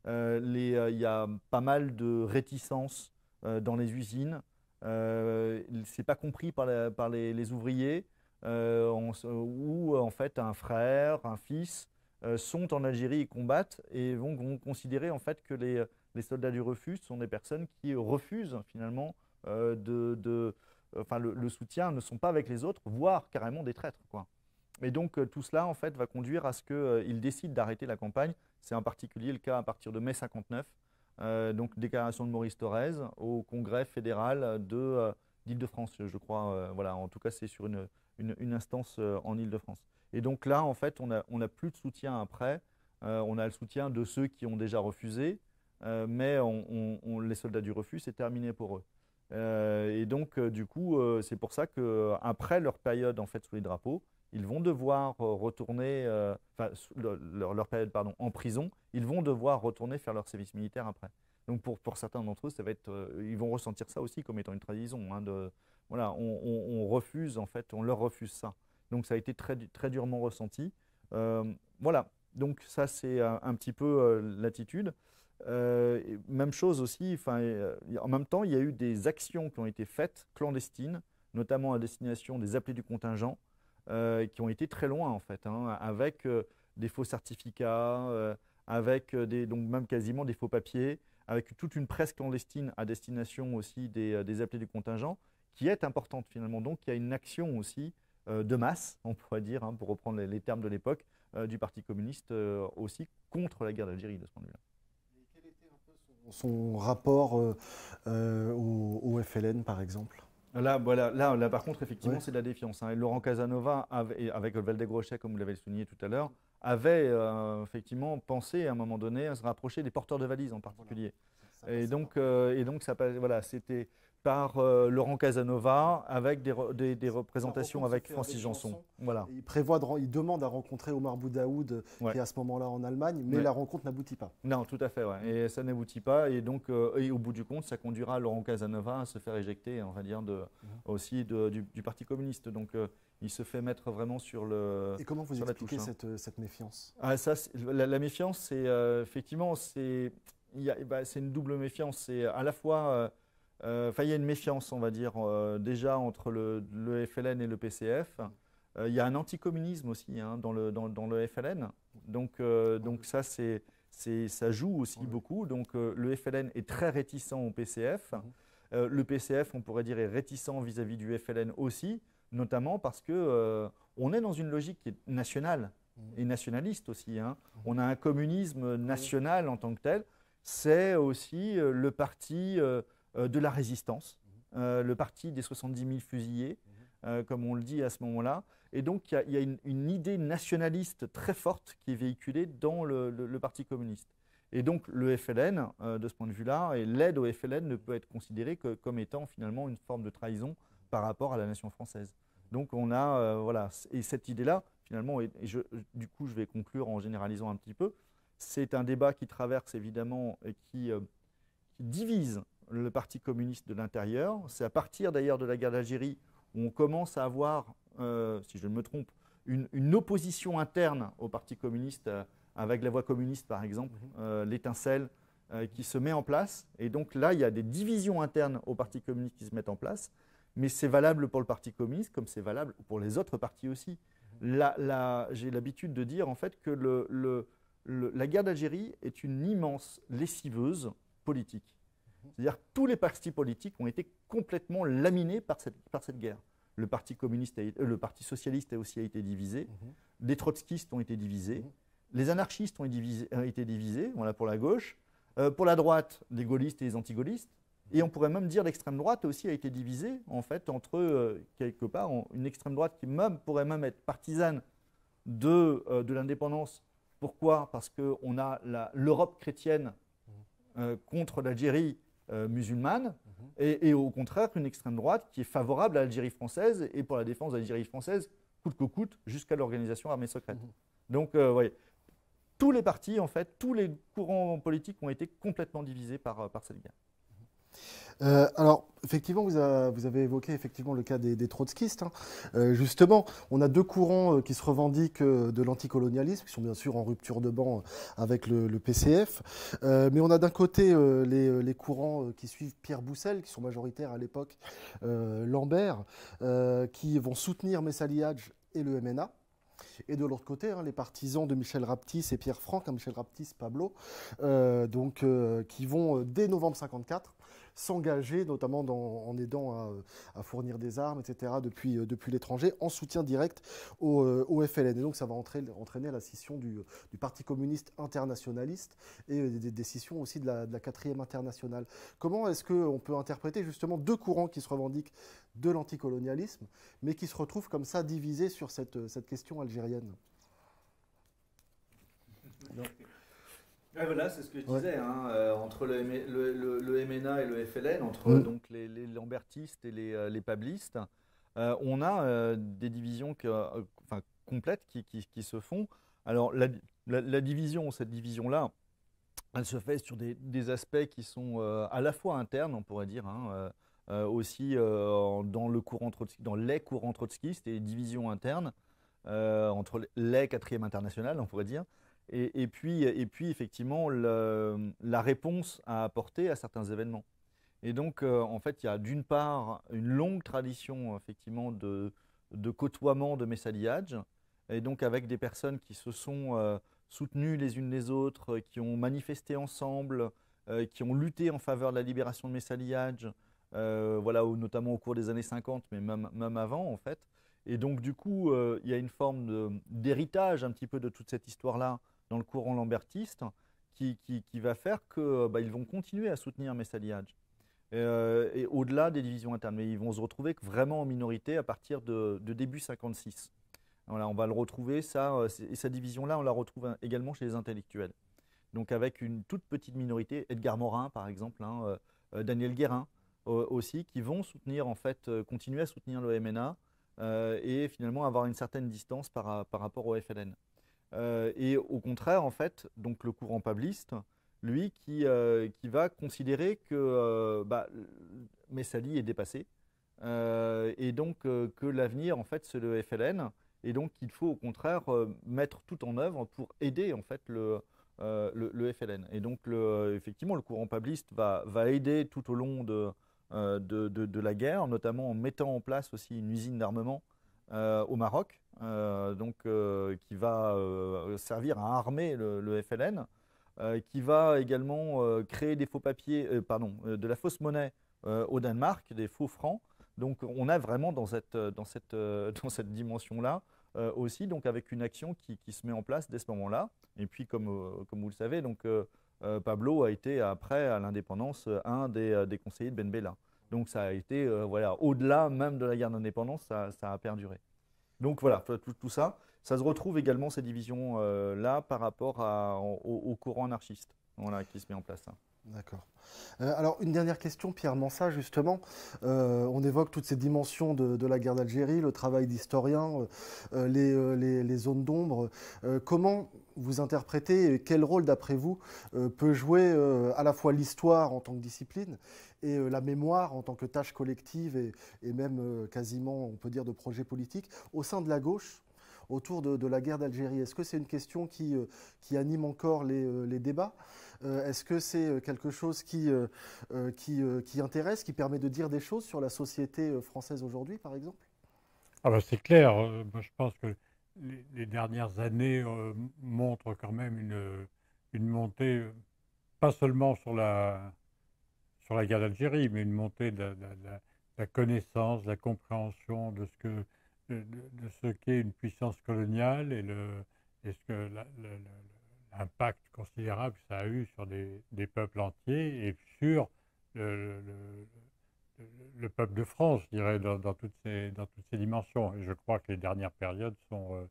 Les, il y a pas mal de réticences dans les usines. Ce n'est pas compris par, par les, ouvriers. ou, en fait, un frère, un fils sont en Algérie et combattent et vont, considérer, en fait, que les, soldats du refus sont des personnes qui refusent, finalement, de enfin le, soutien, ne sont pas avec les autres, voire carrément des traîtres. Quoi. Et donc euh, tout cela en fait va conduire à ce qu'ils euh, décident d'arrêter la campagne. C'est en particulier le cas à partir de mai 59, euh, donc déclaration de Maurice Thorez au Congrès fédéral de d'Île-de-France, je crois. voilà, en tout cas c'est sur une, instance en Île-de-France. Et donc là en fait on n'a plus de soutien après. on a le soutien de ceux qui ont déjà refusé, mais les soldats du refus, c'est terminé pour eux. Euh, et donc, euh, du coup, euh, c'est pour ça qu'après leur période en fait, sous les drapeaux, ils vont devoir retourner, enfin, leur, période pardon, en prison, ils vont devoir retourner faire leur service militaire après. Donc pour, certains d'entre eux, ça va être, ils vont ressentir ça aussi comme étant une trahison. Hein, de, voilà, on, refuse en fait, on leur refuse ça. Donc ça a été très, très durement ressenti. voilà, donc ça c'est un, petit peu l'attitude. Euh, même chose aussi, en même temps, il y a eu des actions qui ont été faites clandestines, notamment à destination des appelés du contingent, euh, qui ont été très loin en fait, hein, avec euh, des faux certificats, avec donc même quasiment des faux papiers, avec toute une presse clandestine à destination aussi des, appelés du contingent, qui est importante finalement. Donc il y a une action aussi de masse, <laughs> on pourrait dire, hein, pour reprendre les termes de l'époque, du Parti communiste aussi contre la guerre d'Algérie de ce point de vue-là. Son rapport euh, euh, au, FLN, par exemple Là, voilà, là, par contre, effectivement, c'est de la défiance. Hein. Et Laurent Casanova, avec Valde Grochet, comme vous l'avez souligné tout à l'heure, avait euh, effectivement pensé à un moment donné à se rapprocher des porteurs de valises en particulier. et, donc, et donc, ça, voilà, c'était par euh, Laurent Casanova avec des, représentations avec Francis Janson. Voilà. Il prévoit, il demande à rencontrer Omar Boudaoud qui est à ce moment-là en Allemagne, mais la rencontre n'aboutit pas. Non, tout à fait, et ça n'aboutit pas, et donc euh, au bout du compte, ça conduira Laurent Casanova à se faire éjecter, on va dire, de, aussi du, Parti communiste. Donc euh, il se fait mettre vraiment sur le. Et comment vous expliquez hein. cette, cette, méfiance ah, ça, la, méfiance, c'est effectivement, bah, c'est une double méfiance. C'est à la fois euh, il y a une méfiance, on va dire, euh, déjà entre le, FLN et le PCF. Euh, il y a un anticommunisme aussi hein, dans, le, dans, le FLN. Donc, donc ça, c'est, ça joue aussi beaucoup. Donc le FLN est très réticent au PCF. Mhm. le PCF, on pourrait dire, est réticent vis-à-vis du FLN aussi, notamment parce que on est dans une logique qui est nationale mhm. et nationaliste aussi. Hein. Mhm. On a un communisme national en tant que tel. C'est aussi le parti euh, de la résistance, mhm. euh, le parti des 70 000 fusillés, mhm. euh, comme on le dit à ce moment-là. Et donc, il y a, une, idée nationaliste très forte qui est véhiculée dans le, Parti communiste. Et donc, le FLN, de ce point de vue-là, et l'aide au FLN ne peut être considérée que comme étant finalement une forme de trahison par rapport à la nation française. Donc, on a, voilà, et cette idée-là, finalement, et, du coup, je vais conclure en généralisant un petit peu, c'est un débat qui traverse évidemment et qui divise le Parti communiste de l'intérieur. C'est à partir d'ailleurs de la guerre d'Algérie où on commence à avoir, euh, si je ne me trompe, une, opposition interne au Parti communiste, euh, avec la voix communiste par exemple, mhm. euh, l'étincelle qui se met en place. Et donc là, il y a des divisions internes au Parti communiste qui se mettent en place, mais c'est valable pour le Parti communiste comme c'est valable pour les autres partis aussi. Mhm. J'ai l'habitude de dire en fait que la guerre d'Algérie est une immense lessiveuse politique. C'est-à-dire tous les partis politiques ont été complètement laminés par cette, par cette guerre. Le parti, communiste euh, le parti socialiste a aussi été divisé, mhm. les trotskistes ont été divisés, mhm. les anarchistes ont, euh, été divisés, voilà pour la gauche, euh, pour la droite, les gaullistes et les anti-gaullistes, et on pourrait même dire l'extrême droite a aussi été divisée, en fait, entre, quelque part, une extrême droite qui pourrait même être partisane de, de l'indépendance. Pourquoi Parce qu'on a l'Europe chrétienne mhm. contre l'Algérie euh, musulmane, mhm. et, au contraire une extrême droite qui est favorable à l'Algérie française et pour la défense de l'Algérie française, coûte que coûte, jusqu'à l'organisation armée secrète. Mhm. Donc, vous euh, voyez, tous les partis, en fait, tous les courants politiques ont été complètement divisés par, euh, par cette guerre. Euh, alors, effectivement, vous, avez évoqué effectivement le cas des, trotskistes. Hein. Euh, justement, on a deux courants euh, qui se revendiquent de l'anticolonialisme, qui sont bien sûr en rupture de banc avec le, PCF. mais on a d'un côté les, courants qui suivent Pierre Boussel, qui sont majoritaires à l'époque, Lambert, qui vont soutenir Messaliage et le MNA. Et de l'autre côté, hein, les partisans de Michel Raptis et Pierre Franck, hein, Michel Raptis, Pablo, donc, qui vont dès novembre 54 s'engager, notamment en aidant euh, à, fournir des armes, etc., depuis, euh, depuis l'étranger, en soutien direct au, euh, FLN. Et donc ça va entraîner, la scission du, Parti communiste internationaliste et des, décisions aussi de la, quatrième internationale. Comment est-ce qu'on peut interpréter justement deux courants qui se revendiquent de l'anticolonialisme, mais qui se retrouvent comme ça divisés sur cette, cette question algérienne ah, voilà, c'est ce que je disais, hein, euh, entre le, le, MNA et le FLN, entre mm. donc les, lambertistes et les, euh, pablistes, euh, on a des divisions que, enfin, complètes qui, se font. Alors, la, division, cette division-là, elle se fait sur des, aspects qui sont à la fois internes, on pourrait dire, hein, aussi dans, le courant dans les courants trotskistes et divisions internes, entre les quatrièmes internationales, on pourrait dire, et, puis, et puis effectivement la réponse à apporter à certains événements. Et donc, euh, en fait, il y a d'une part une longue tradition, effectivement, de, de côtoiement de messaliage, et donc avec des personnes qui se sont euh, soutenues les unes les autres, qui ont manifesté ensemble, euh, qui ont lutté en faveur de la libération de messaliage, voilà, notamment au cours des années 50, mais même, même avant, en fait. Et donc, du coup, il y a une forme d'héritage un petit peu de toute cette histoire-là, dans le courant lambertiste qui, va faire qu'ils euh, bah, vont continuer à soutenir Messaliage. Euh, et au-delà des divisions internes. Mais ils vont se retrouver vraiment en minorité à partir de, début 56. Voilà, on va le retrouver, ça, euh, et sa division-là, on la retrouve hein, également chez les intellectuels. Donc avec une toute petite minorité, Edgar Morin par exemple, hein, Daniel Guérin aussi, qui vont soutenir en fait, continuer à soutenir le MNA et finalement avoir une certaine distance par, par rapport au FLN. Euh, et au contraire, en fait, donc le courant pabliste, lui qui, euh, va considérer que euh, bah, Messali est dépassé, et donc que l'avenir, en fait, c'est le FLN, et donc qu'il faut au contraire mettre tout en œuvre pour aider, en fait, le, le, FLN. Et donc, effectivement, le courant pabliste va, aider tout au long de, de, la guerre, notamment en mettant en place aussi une usine d'armement euh, au Maroc, euh, euh, qui va servir à armer le, FLN, qui va également créer des faux papiers, de la fausse monnaie au Danemark, des faux francs. Donc on a vraiment dans cette, <laughs> dimension-là aussi, donc avec une action qui, se met en place dès ce moment-là. Et puis comme, vous le savez, donc, Pablo a été après à l'indépendance un des, des conseillers de Ben Bella. Donc ça a été, euh, voilà, au-delà même de la guerre d'indépendance, ça, a perduré. Donc voilà, tout, ça, ça se retrouve également, ces divisions-là, euh, par rapport au, courant anarchiste voilà, qui se met en place. Hein. D'accord. Euh, alors, une dernière question, Pierre Mansa, justement. on évoque toutes ces dimensions de, la guerre d'Algérie, le travail d'historien, les, les, zones d'ombre. comment vous interprétez quel rôle, d'après vous, peut jouer à la fois l'histoire en tant que discipline et euh, la mémoire en tant que tâche collective et, même euh, quasiment, on peut dire, de projet politique au sein de la gauche autour de, la guerre d'Algérie. Est-ce que c'est une question qui, euh, qui anime encore les, débats Est-ce que c'est quelque chose qui, qui, intéresse, qui permet de dire des choses sur la société française aujourd'hui, par exemple ah bah, c'est clair. je pense que les, dernières années montrent quand même une, une montée, pas seulement sur la, sur la guerre d'Algérie, mais une montée de, la connaissance, de la compréhension de ce que de, ce qu'est une puissance coloniale et, le, et ce que l'impact considérable que ça a eu sur des, peuples entiers et sur le, le, peuple de France, je dirais, dans, toutes ces, dans toutes ces dimensions. Et je crois que les dernières périodes sont euh,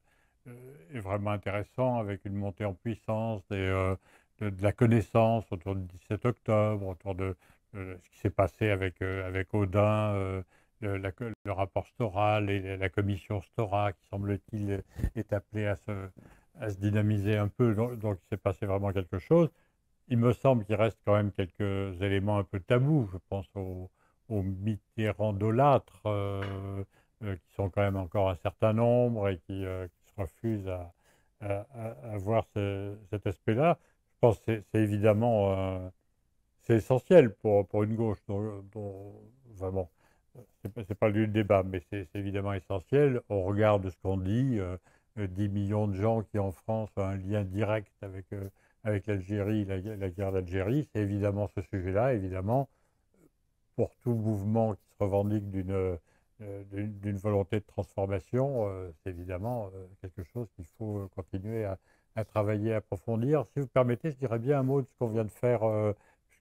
euh, vraiment intéressantes, avec une montée en puissance des, euh, de, la connaissance autour du 17 octobre, autour de, euh, ce qui s'est passé avec, euh, avec euh, le, rapport Stora, et la commission Stora, qui semble-t-il est appelée à se, dynamiser un peu. Donc, il s'est passé vraiment quelque chose. Il me semble qu'il reste quand même quelques éléments un peu tabous. Je pense aux, aux mitterrandolâtres, qui sont quand même encore un certain nombre et qui, se refusent à, voir cet aspect-là. Je pense que c'est évidemment c'est essentiel pour, pour, une gauche, dont, vraiment, c'est pas, pas le débat, mais c'est évidemment essentiel. On regarde ce qu'on dit, 10 euh, euh, millions de gens qui en France ont un lien direct avec, euh, avec l'Algérie, la, guerre d'Algérie, c'est évidemment ce sujet-là, évidemment, pour tout mouvement qui se revendique d'une d'une volonté de transformation, c'est évidemment quelque chose qu'il faut continuer à, à, travailler, à approfondir. Si vous permettez, je dirais bien un mot de ce qu'on vient de faire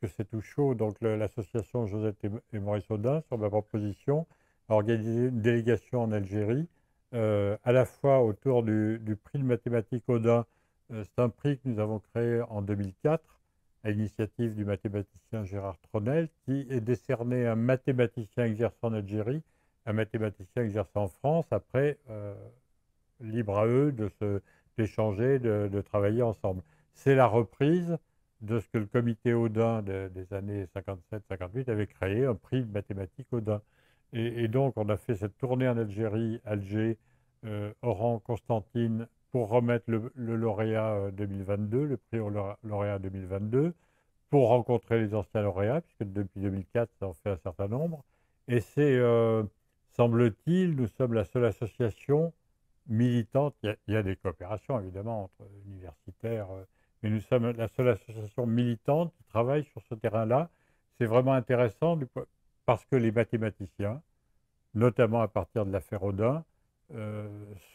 c'est tout chaud, donc l'association Josette et, Maurice Audin, sur ma proposition, a organisé une délégation en Algérie, euh, à la fois autour du, prix de mathématiques Audin. c'est euh, un prix que nous avons créé en 2004, à l'initiative du mathématicien Gérard Tronel, qui est décerné à un mathématicien exerçant en Algérie, un mathématicien exerçant en France, après, euh, libre à eux de se d'échanger, de travailler ensemble. C'est la reprise de ce que le comité Odin des années 57-58 avait créé, un prix mathématique mathématiques Odin. Et, donc, on a fait cette tournée en Algérie, Alger, euh, Oran, Constantine, pour remettre le, lauréat 2022, euh, le prix au lauréat 2022, pour rencontrer les anciens lauréats, puisque depuis 2004, ça en fait un certain nombre. Et c'est, euh, semble-t-il, nous sommes la seule association militante. Il y a, des coopérations, évidemment, entre universitaires mais nous sommes la seule association militante qui travaille sur ce terrain-là. C'est vraiment intéressant parce que les mathématiciens, notamment à partir de l'affaire Odin, euh,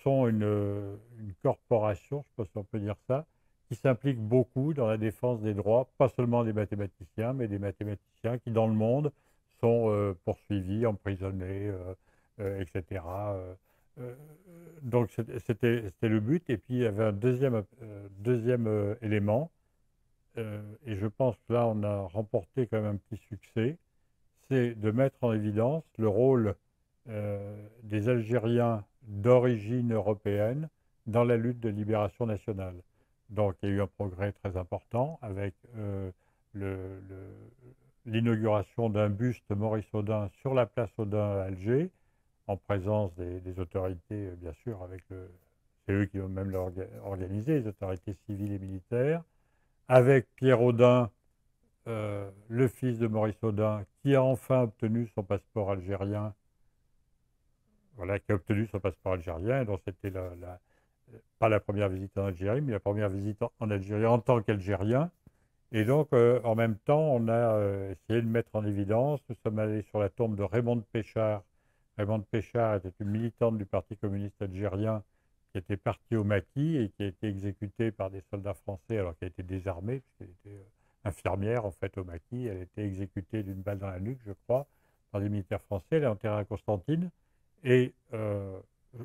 sont une, corporation, je pense sais peut dire ça, qui s'implique beaucoup dans la défense des droits, pas seulement des mathématiciens, mais des mathématiciens qui, dans le monde, sont euh, poursuivis, emprisonnés, euh, etc donc c'était le but. Et puis il y avait un deuxième, euh, deuxième euh, élément. Euh, et je pense que là, on a remporté quand même un petit succès. C'est de mettre en évidence le rôle des Algériens d'origine européenne dans la lutte de libération nationale. Donc il y a eu un progrès très important avec l'inauguration d'un buste Maurice Audin sur la place Audin à Alger, en présence des, autorités, euh, bien sûr, avec c'est eux qui ont même organisé, les autorités civiles et militaires, avec Pierre Audin, euh, le fils de Maurice Audin, qui a enfin obtenu son passeport algérien, voilà, qui a obtenu son passeport algérien, donc c'était euh, pas la première visite en Algérie, mais la première visite en Algérie en tant qu'Algérien. Et donc, en même temps, on a essayé de mettre en évidence, nous sommes allés sur la tombe de Raymond de Péchard, Raymond Péchard était une militante du Parti communiste algérien qui était partie au Maquis et qui a été exécutée par des soldats français alors qu'elle était désarmée, puisqu'elle était euh, infirmière en fait au Maquis. Elle a été exécutée d'une balle dans la nuque, je crois, par des militaires français. Elle est enterrée à Constantine. Et euh,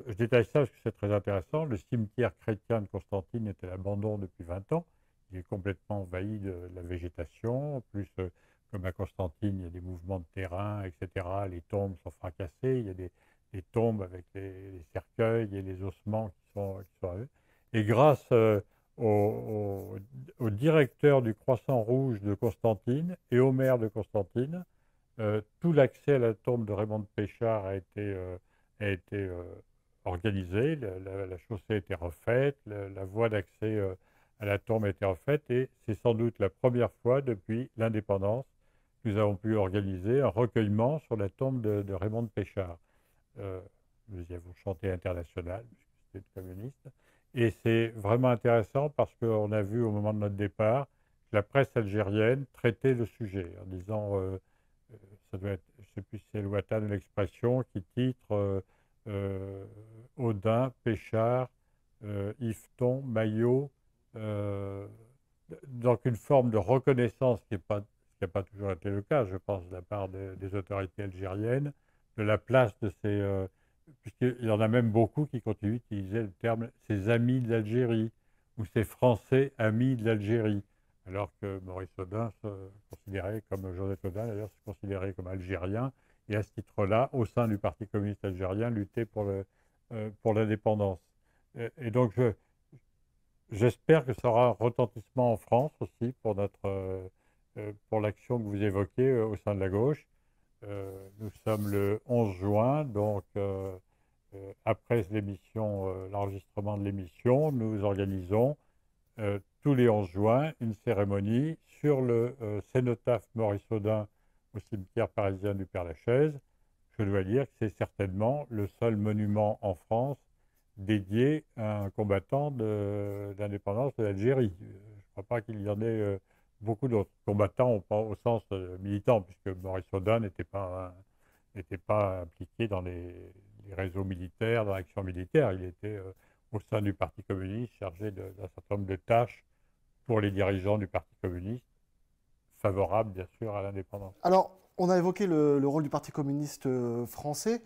je détaille ça parce que c'est très intéressant. Le cimetière chrétien de Constantine était à l'abandon depuis 20 ans. Il est complètement envahi de la végétation, plus euh, comme à Constantine, il y a des mouvements de terrain, etc. Les tombes sont fracassées, il y a des, tombes avec les, cercueils et les ossements qui sont, eux. Et grâce euh, au, directeur du Croissant Rouge de Constantine et au maire de Constantine, euh, tout l'accès à la tombe de Raymond de Péchard a été, euh, été organisé, la, chaussée a été refaite, la voie d'accès à la tombe a été refaite, et c'est sans doute la première fois depuis l'indépendance nous avons pu organiser un recueillement sur la tombe de, Raymond Péchard. Euh, nous y avons chanté international, puisque c'était communiste. Et c'est vraiment intéressant parce qu'on a vu au moment de notre départ que la presse algérienne traitait le sujet en disant, euh, euh, ça doit être, je ne sais plus si c'est Louatane ou l'expression, qui titre euh, euh Odin, Péchard, Yveton, Maillot, donc une forme de reconnaissance qui n'est pas n'a pas toujours été le cas, je pense, de la part des autorités algériennes, de la place de ces... Euh, Puisqu'il y en a même beaucoup qui continuent d'utiliser le terme « ces amis de l'Algérie » ou « ces Français amis de l'Algérie », alors que Maurice Audin, se considérait comme Joseph Audin d'ailleurs, se considérait comme algérien, et à ce titre-là, au sein du Parti communiste algérien, luttait pour euh, l'indépendance. et, et, donc, je, J'espère que ça aura un retentissement en France aussi pour notre, euh, euh, pour l'action que vous évoquez euh, au sein de la gauche. Euh, nous sommes le 11 juin, donc après l'émission, l'enregistrement de l'émission, nous organisons tous les 11 juin une cérémonie sur le cénotaphe Maurice Audin au cimetière parisien du Père-Lachaise. Je dois dire que c'est certainement le seul monument en France dédié à un combattant de l'indépendance de l'Algérie. Je ne crois pas qu'il y en ait beaucoup d'autres combattants au, sens euh, militant, puisque Maurice Audin n'était pas, n'était pas impliqué dans les, réseaux militaires, dans l'action militaire. Il était euh, au sein du Parti communiste chargé d'un certain nombre de tâches pour les dirigeants du Parti communiste favorable, bien sûr, à l'indépendance. Alors, on a évoqué le, rôle du Parti communiste euh, français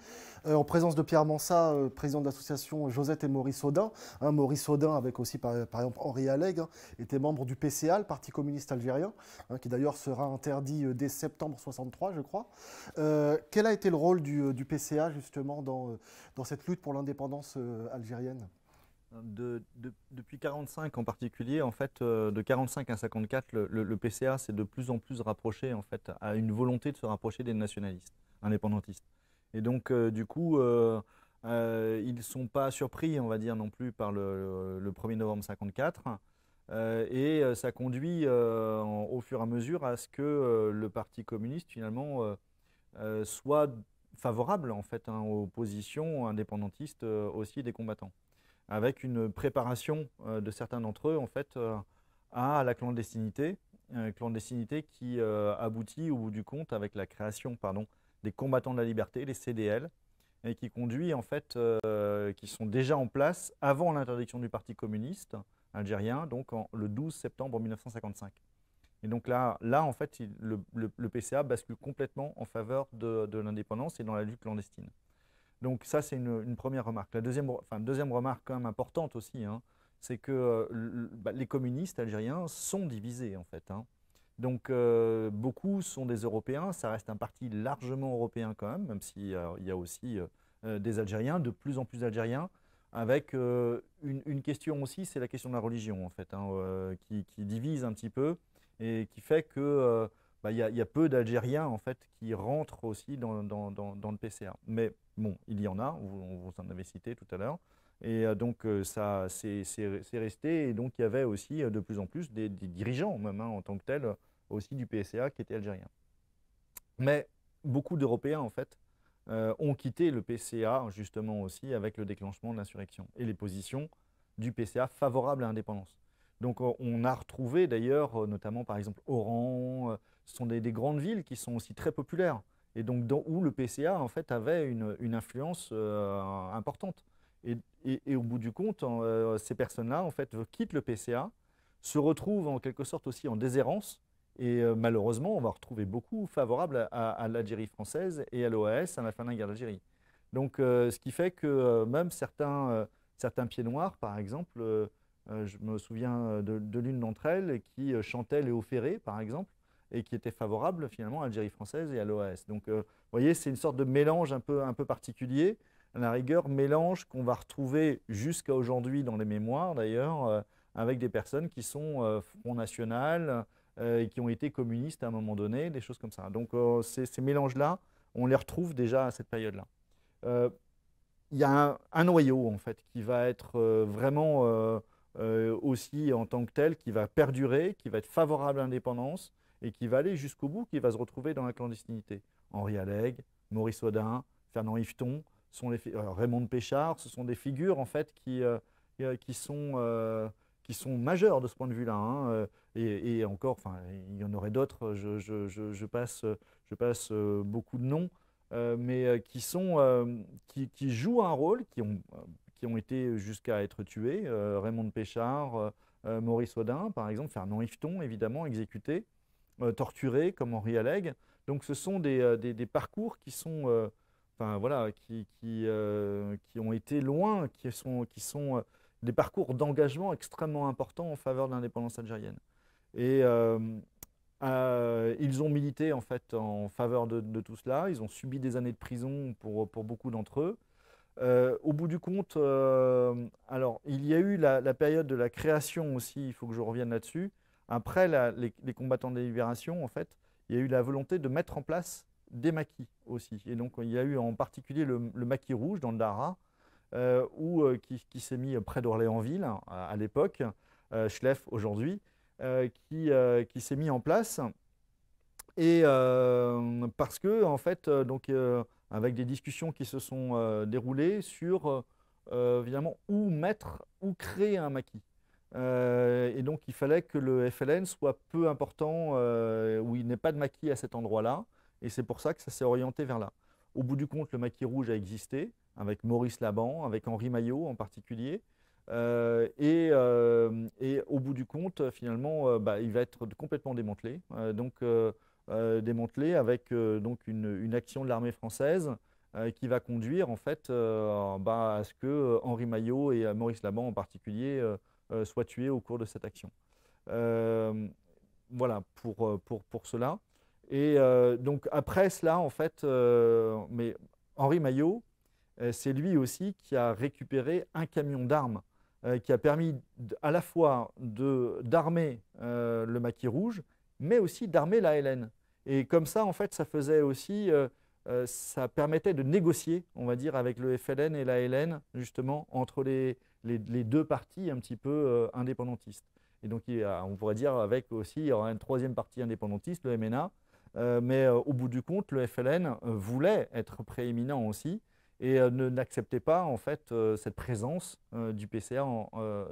euh, en présence de Pierre Mansat, euh, président de l'association Josette et Maurice Audin. Hein, Maurice Audin, avec aussi par, exemple Henri Alleg, hein, était membre du PCA, le Parti communiste algérien, hein, qui d'ailleurs sera interdit dès septembre 63, je crois. quel a été le rôle du, PCA justement dans cette lutte pour l'indépendance algérienne de, depuis 45 en particulier, en fait, euh, de 45 à 54, le, le, PCA s'est de plus en plus rapproché en fait à une volonté de se rapprocher des nationalistes, indépendantistes. Et donc, euh, du coup, euh, ils ne sont pas surpris, on va dire, non plus par le, 1er novembre 54. et ça conduit au fur et à mesure à ce que le Parti communiste, finalement, soit favorable en fait hein, aux positions indépendantistes aussi des combattants avec une préparation euh, de certains d'entre eux en fait euh, à la clandestinité, euh, clandestinité qui aboutit au bout du compte avec la création pardon, des combattants de la liberté, les CDL, et qui conduit en fait, qui sont déjà en place avant l'interdiction du Parti communiste algérien, donc le 12 septembre 1955. Et donc là, là en fait, le, PCA bascule complètement en faveur de l'indépendance et dans la lutte clandestine. Donc ça, c'est une, première remarque. La deuxième, enfin, deuxième remarque quand même importante aussi, hein, c'est que euh, bah, les communistes algériens sont divisés en fait. Hein. Donc euh, beaucoup sont des Européens, ça reste un parti largement européen quand même, même s'il euh, y a aussi des Algériens, de plus en plus d'Algériens, avec une, question aussi, c'est la question de la religion en fait, hein, qui, divise un petit peu et qui fait que bah, il y, a, peu d'Algériens en fait qui rentrent aussi dans, le PCA. Mais bon, il y en a, vous, vous en avez cité tout à l'heure. Et euh, donc, euh, ça, c'est resté. Et donc, il y avait aussi euh, de plus en plus des, dirigeants, même hein, en tant que tels, aussi du PCA qui étaient algériens. Mais beaucoup d'Européens, en fait, ont quitté le PCA, justement aussi, avec le déclenchement de l'insurrection et les positions du PCA favorables à l'indépendance. Donc on a retrouvé d'ailleurs, euh, notamment par exemple Oran, euh, ce sont des, grandes villes qui sont aussi très populaires, et donc dans, où le PCA en fait avait une, influence euh, importante. Et, au bout du compte, ces personnes-là en fait quittent le PCA, se retrouvent en quelque sorte aussi en déshérence, et malheureusement on va retrouver beaucoup favorables à, l'Algérie française et à l'OAS à la fin de la guerre d'Algérie. Donc ce qui fait que même certains, certains pieds noirs par exemple, euh, je me souviens euh, de, l'une d'entre elles qui euh, chantait Léo Ferré, par exemple, et qui était favorable finalement à l'Algérie française et à l'OAS. Donc, vous voyez, c'est une sorte de mélange un peu, un peu particulier, à la rigueur, mélange qu'on va retrouver jusqu'à aujourd'hui dans les mémoires d'ailleurs, avec des personnes qui sont Front National et qui ont été communistes à un moment donné, des choses comme ça. Donc, ces, mélanges-là, on les retrouve déjà à cette période-là. Il y a un, noyau en fait qui va être vraiment. Euh, aussi en tant que tel, qui va perdurer, qui va être favorable à l'indépendance et qui va aller jusqu'au bout, qui va se retrouver dans la clandestinité. Henri Alleg, Maurice Audin, Fernand Yveton, sont les, euh, Raymond Péchard, ce sont des figures en fait qui, euh, qui sont qui sont majeurs de ce point de vue-là. Hein, et, encore, enfin, il y en aurait d'autres, je, passe, je passe beaucoup de noms, mais qui, sont, qui, qui, jouent un rôle, qui ont qui ont été jusqu'à être tués, euh, Raymond Péchard, euh, euh, Maurice Audin, par exemple, Fernand Yveton, évidemment, exécuté, torturé, comme Henri Alleg. Donc ce sont des, parcours qui sont, enfin voilà, qui, qui, ont été loin, qui sont, qui sont des parcours d'engagement extrêmement importants en faveur de l'indépendance algérienne. Et ils ont milité en fait en faveur de, de, tout cela. Ils ont subi des années de prison pour, pour beaucoup d'entre eux. Euh, au bout du compte, euh, alors il y a eu la, période de la création aussi, il faut que je revienne là-dessus. Après les, combattants de libération, en fait, il y a eu la volonté de mettre en place des maquis aussi. Et donc il y a eu en particulier le, maquis rouge dans le Dara, euh, euh qui, s'est mis près d'Orléansville à, à l'époque, Schleff aujourd'hui, qui, qui s'est mis en place. Et parce que, en fait, donc avec des discussions qui se sont euh, déroulées sur euh, euh, évidemment où mettre, où créer un maquis. et donc il fallait que le FLN soit peu important, où il n'est pas de maquis à cet endroit-là, et c'est pour ça que ça s'est orienté vers là. Au bout du compte, le maquis rouge a existé, avec Maurice Laban, avec Henri Maillot en particulier. et, au bout du compte, finalement, bah, il va être complètement démantelé. donc, euh, démantelé avec euh, donc une, action de l'armée française euh, qui va conduire en fait bah, à ce que Henri Maillot et Maurice Laban en particulier soient tués au cours de cette action. voilà pour, pour, cela. Et donc après cela, en fait, mais Henri Maillot, c'est lui aussi qui a récupéré un camion d'armes qui a permis à la fois d'armer le maquis rouge, mais aussi d'armer la LN. Et comme ça, en fait, ça faisait aussi, euh, euh, ça permettait de négocier, on va dire, avec le FLN et la LN, justement, entre les, deux parties un petit peu euh, indépendantistes. Et donc, on pourrait dire avec aussi, il y aura une troisième partie indépendantiste, le MNA, mais au bout du compte, le FLN voulait être prééminent aussi et ne n'acceptait pas, en fait, cette présence du PCA,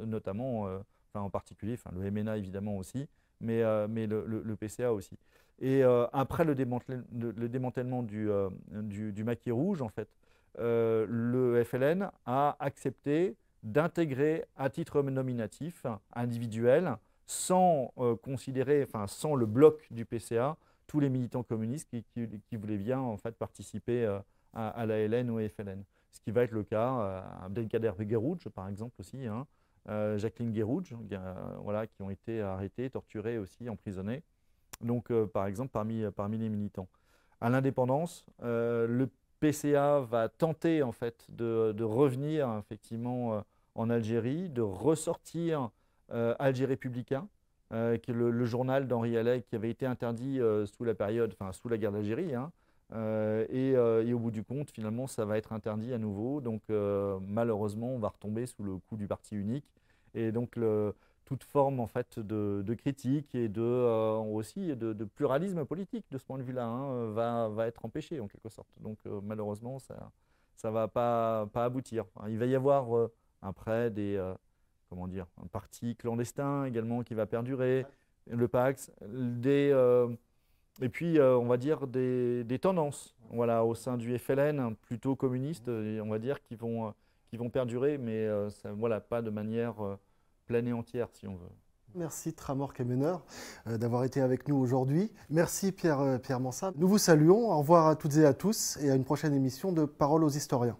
notamment, en particulier, le MNA évidemment aussi, mais, le, PCA aussi. Et euh, après le, démantèlement, euh, du, maquis rouge, en fait, euh, le FLN a accepté d'intégrer à titre nominatif individuel, sans considérer, enfin sans le bloc du PCA, tous les militants communistes qui, voulaient bien en fait participer à, la LN ou au FLN. Ce qui va être le cas à Abdelkader Guerrouj, par exemple aussi, hein, Jacqueline Guerrouj, voilà, qui ont été arrêtés, torturés aussi, emprisonnés donc euh, par exemple parmi, euh, parmi les militants. À l'indépendance, euh, le PCA va tenter en fait de, revenir effectivement en Algérie, de ressortir Alger Républicain, le, journal d'Henri Allais qui avait été interdit sous la période, enfin sous la guerre d'Algérie. Hein. et, au bout du compte, finalement, ça va être interdit à nouveau. Donc, malheureusement, on va retomber sous le coup du parti unique. Et donc, le, toute forme en fait de, critique et de euh, aussi de, pluralisme politique de ce point de vue-là hein, va, va, être empêché en quelque sorte. Donc euh, malheureusement, ça ça va pas, pas aboutir. Hein, il va y avoir après euh, des comment dire un parti clandestin également qui va perdurer, le Pax, des et puis on va dire des, tendances voilà au sein du FLN plutôt communiste on va dire qui vont qui vont perdurer mais ça, voilà pas de manière planée entière, si on veut. Merci Tramor Kemener euh, d'avoir été avec nous aujourd'hui. Merci Pierre, euh, Pierre Nous vous saluons. Au revoir à toutes et à tous et à une prochaine émission de Parole aux historiens.